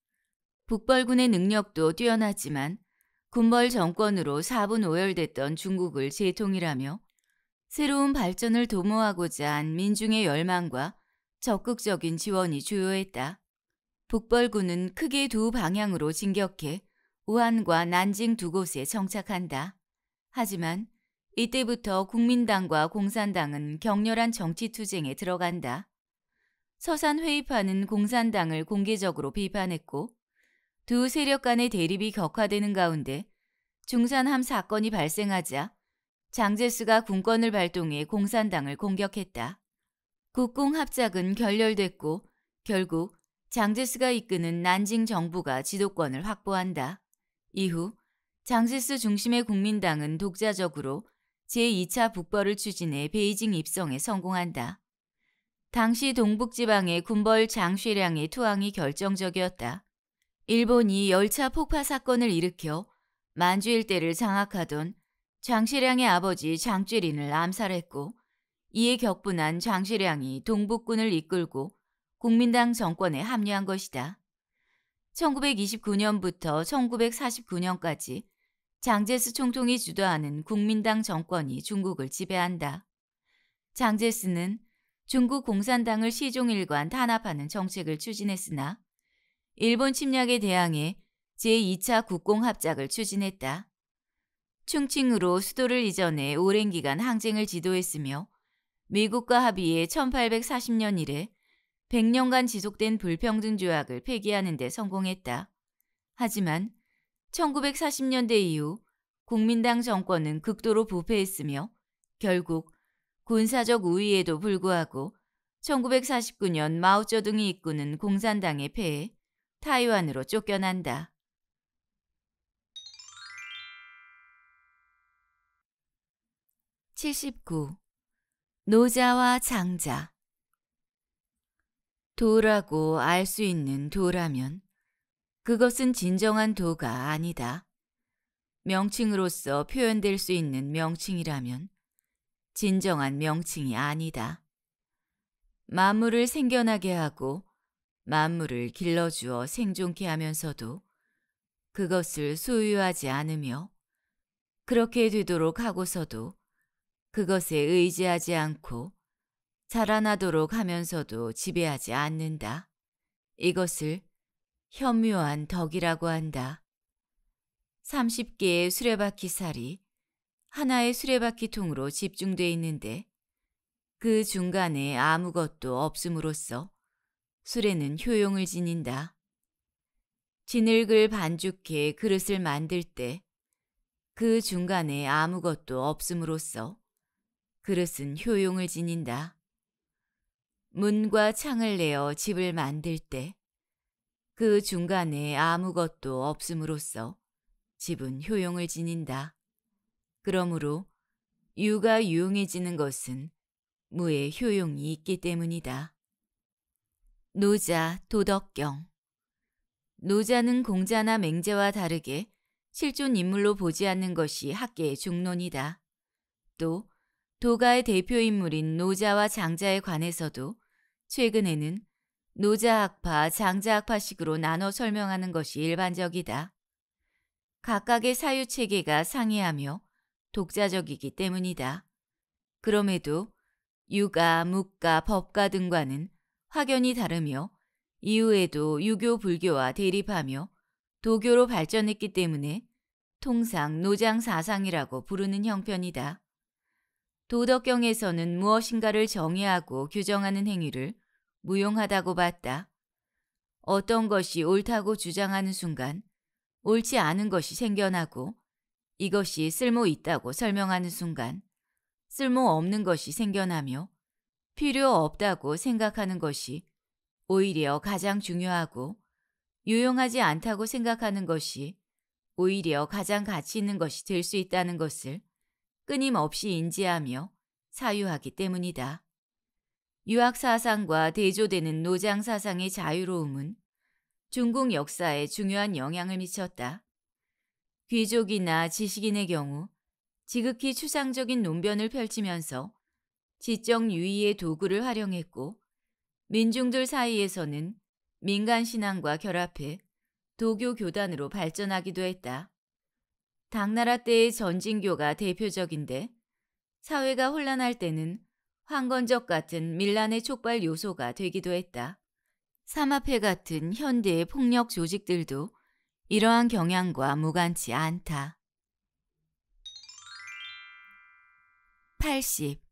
북벌군의 능력도 뛰어났지만 군벌 정권으로 4분 오열됐던 중국을 재통일하며 새로운 발전을 도모하고자 한 민중의 열망과 적극적인 지원이 주요했다. 북벌군은 크게 두 방향으로 진격해 우한과 난징 두 곳에 정착한다. 하지만 이때부터 국민당과 공산당은 격렬한 정치 투쟁에 들어간다. 서산 회의파는 공산당을 공개적으로 비판했고 두 세력 간의 대립이 격화되는 가운데 중산함 사건이 발생하자 장제스가 군권을 발동해 공산당을 공격했다. 국공 합작은 결렬됐고 결국 장제스가 이끄는 난징 정부가 지도권을 확보한다. 이후 장제스 중심의 국민당은 독자적으로 제2차 북벌을 추진해 베이징 입성에 성공한다. 당시 동북지방의 군벌 장쉐량의 투항이 결정적이었다. 일본이 열차 폭파 사건을 일으켜 만주 일대를 장악하던 장시량의 아버지 장쥐린을 암살했고 이에 격분한 장시량이 동북군을 이끌고 국민당 정권에 합류한 것이다. 1929년부터 1949년까지 장제스 총통이 주도하는 국민당 정권이 중국을 지배한다. 장제스는 중국 공산당을 시종일관 탄압하는 정책을 추진했으나 일본 침략에 대항해 제2차 국공합작을 추진했다. 충칭으로 수도를 이전해 오랜 기간 항쟁을 지도했으며 미국과 합의해 1840년 이래 100년간 지속된 불평등 조약을 폐기하는 데 성공했다. 하지만 1940년대 이후 국민당 정권은 극도로 부패했으며 결국 군사적 우위에도 불구하고 1949년 마오쩌둥이 이끄는 공산당의 패에 타이완으로 쫓겨난다. 칠십 노자와 장자 도라고 알 수 있는 도라면 그것은 진정한 도가 아니다. 명칭으로서 표현될 수 있는 명칭이라면 진정한 명칭이 아니다. 만물을 생겨나게 하고 만물을 길러주어 생존케 하면서도 그것을 소유하지 않으며 그렇게 되도록 하고서도 그것에 의지하지 않고 자라나도록 하면서도 지배하지 않는다. 이것을 현묘한 덕이라고 한다. 30개의 수레바퀴 살이 하나의 수레바퀴 통으로 집중돼 있는데 그 중간에 아무것도 없음으로써 술에는 효용을 지닌다. 진흙을 반죽해 그릇을 만들 때 그 중간에 아무것도 없음으로써 그릇은 효용을 지닌다. 문과 창을 내어 집을 만들 때 그 중간에 아무것도 없음으로써 집은 효용을 지닌다. 그러므로 유가 유용해지는 것은 무의 효용이 있기 때문이다. 노자, 도덕경 노자는 공자나 맹제와 다르게 실존 인물로 보지 않는 것이 학계의 중론이다. 또 도가의 대표 인물인 노자와 장자에 관해서도 최근에는 노자학파, 장자학파식으로 나눠 설명하는 것이 일반적이다. 각각의 사유체계가 상이하며 독자적이기 때문이다. 그럼에도 유가, 묵가, 법가 등과는 확연히 다르며 이후에도 유교 불교와 대립하며 도교로 발전했기 때문에 통상 노장 사상이라고 부르는 형편이다. 도덕경에서는 무엇인가를 정의하고 규정하는 행위를 무용하다고 봤다. 어떤 것이 옳다고 주장하는 순간 옳지 않은 것이 생겨나고 이것이 쓸모 있다고 설명하는 순간 쓸모 없는 것이 생겨나며 필요 없다고 생각하는 것이 오히려 가장 중요하고 유용하지 않다고 생각하는 것이 오히려 가장 가치 있는 것이 될 수 있다는 것을 끊임없이 인지하며 사유하기 때문이다. 유학사상과 대조되는 노장사상의 자유로움은 중국 역사에 중요한 영향을 미쳤다. 귀족이나 지식인의 경우 지극히 추상적인 논변을 펼치면서 지적 유의의 도구를 활용했고 민중들 사이에서는 민간 신앙과 결합해 도교 교단으로 발전하기도 했다. 당나라 때의 전진교가 대표적인데 사회가 혼란할 때는 황건적 같은 밀란의 촉발 요소가 되기도 했다. 삼합회 같은 현대의 폭력 조직들도 이러한 경향과 무관치 않다. 80.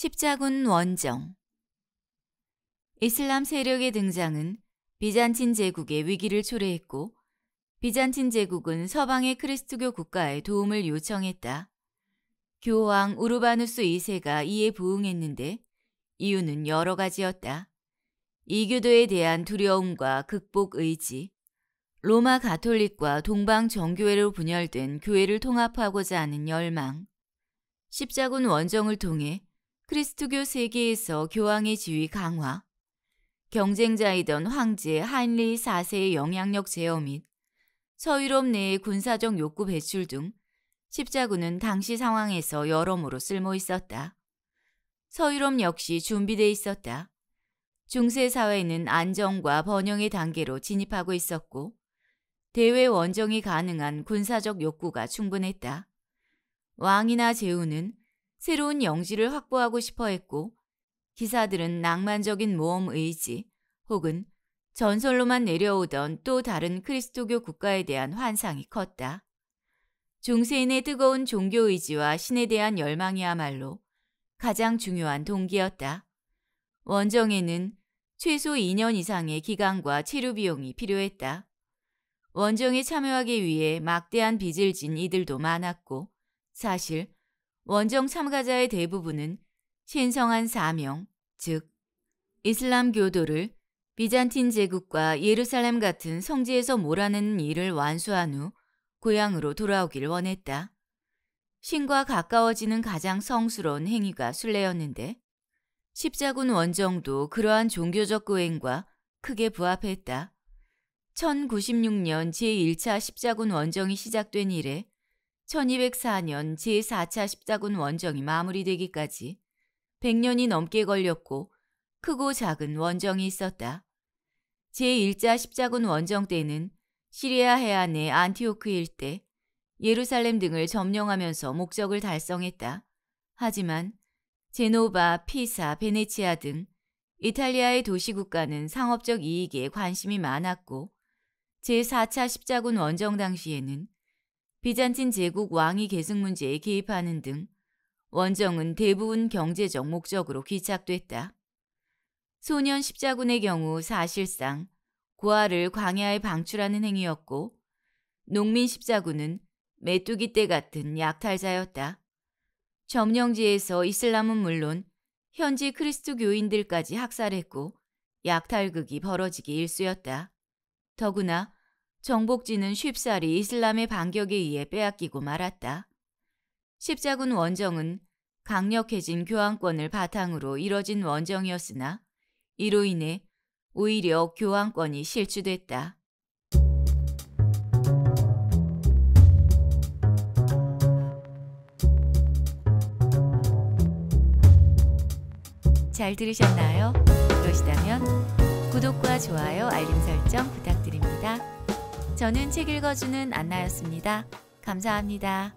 십자군 원정 이슬람 세력의 등장은 비잔틴 제국의 위기를 초래했고 비잔틴 제국은 서방의 크리스트교 국가에 도움을 요청했다. 교황 우르바누스 2세가 이에 부응했는데 이유는 여러 가지였다. 이교도에 대한 두려움과 극복 의지, 로마 가톨릭과 동방 정교회로 분열된 교회를 통합하고자 하는 열망, 십자군 원정을 통해 크리스트교 세계에서 교황의 지위 강화, 경쟁자이던 황제 하인리 4세의 영향력 제어 및 서유럽 내의 군사적 욕구 배출 등 십자군은 당시 상황에서 여러모로 쓸모 있었다. 서유럽 역시 준비돼 있었다. 중세사회는 안정과 번영의 단계로 진입하고 있었고 대외 원정이 가능한 군사적 욕구가 충분했다. 왕이나 제후는 새로운 영지를 확보하고 싶어 했고 기사들은 낭만적인 모험 의지 혹은 전설로만 내려오던 또 다른 크리스토교 국가에 대한 환상이 컸다. 중세인의 뜨거운 종교 의지와 신에 대한 열망이야말로 가장 중요한 동기였다. 원정에는 최소 2년 이상의 기간과 치료 비용이 필요했다. 원정에 참여하기 위해 막대한 빚을 진 이들도 많았고 사실 원정 참가자의 대부분은 신성한 사명, 즉 이슬람 교도를 비잔틴 제국과 예루살렘 같은 성지에서 몰아내는 일을 완수한 후 고향으로 돌아오길 원했다. 신과 가까워지는 가장 성스러운 행위가 순례였는데 십자군 원정도 그러한 종교적 고행과 크게 부합했다. 1096년 제1차 십자군 원정이 시작된 이래 1204년 제4차 십자군 원정이 마무리되기까지 100년이 넘게 걸렸고 크고 작은 원정이 있었다. 제1차 십자군 원정 때는 시리아 해안의 안티오크 일대, 예루살렘 등을 점령하면서 목적을 달성했다. 하지만 제노바, 피사, 베네치아 등 이탈리아의 도시국가는 상업적 이익에 관심이 많았고 제4차 십자군 원정 당시에는 비잔틴 제국 왕위 계승 문제에 개입하는 등 원정은 대부분 경제적 목적으로 귀착됐다. 소년 십자군의 경우 사실상 고아를 광야에 방출하는 행위였고 농민 십자군은 메뚜기 떼 같은 약탈자였다. 점령지에서 이슬람은 물론 현지 크리스트교인들까지 학살했고 약탈극이 벌어지기 일쑤였다. 더구나 정복지는 쉽사리 이슬람의 반격에 의해 빼앗기고 말았다. 십자군 원정은 강력해진 교황권을 바탕으로 이뤄진 원정이었으나 이로 인해 오히려 교황권이 실추됐다. 잘 들으셨나요? 그러시다면 구독과 좋아요, 알림 설정 부탁드립니다. 저는 책 읽어주는 안나였습니다. 감사합니다.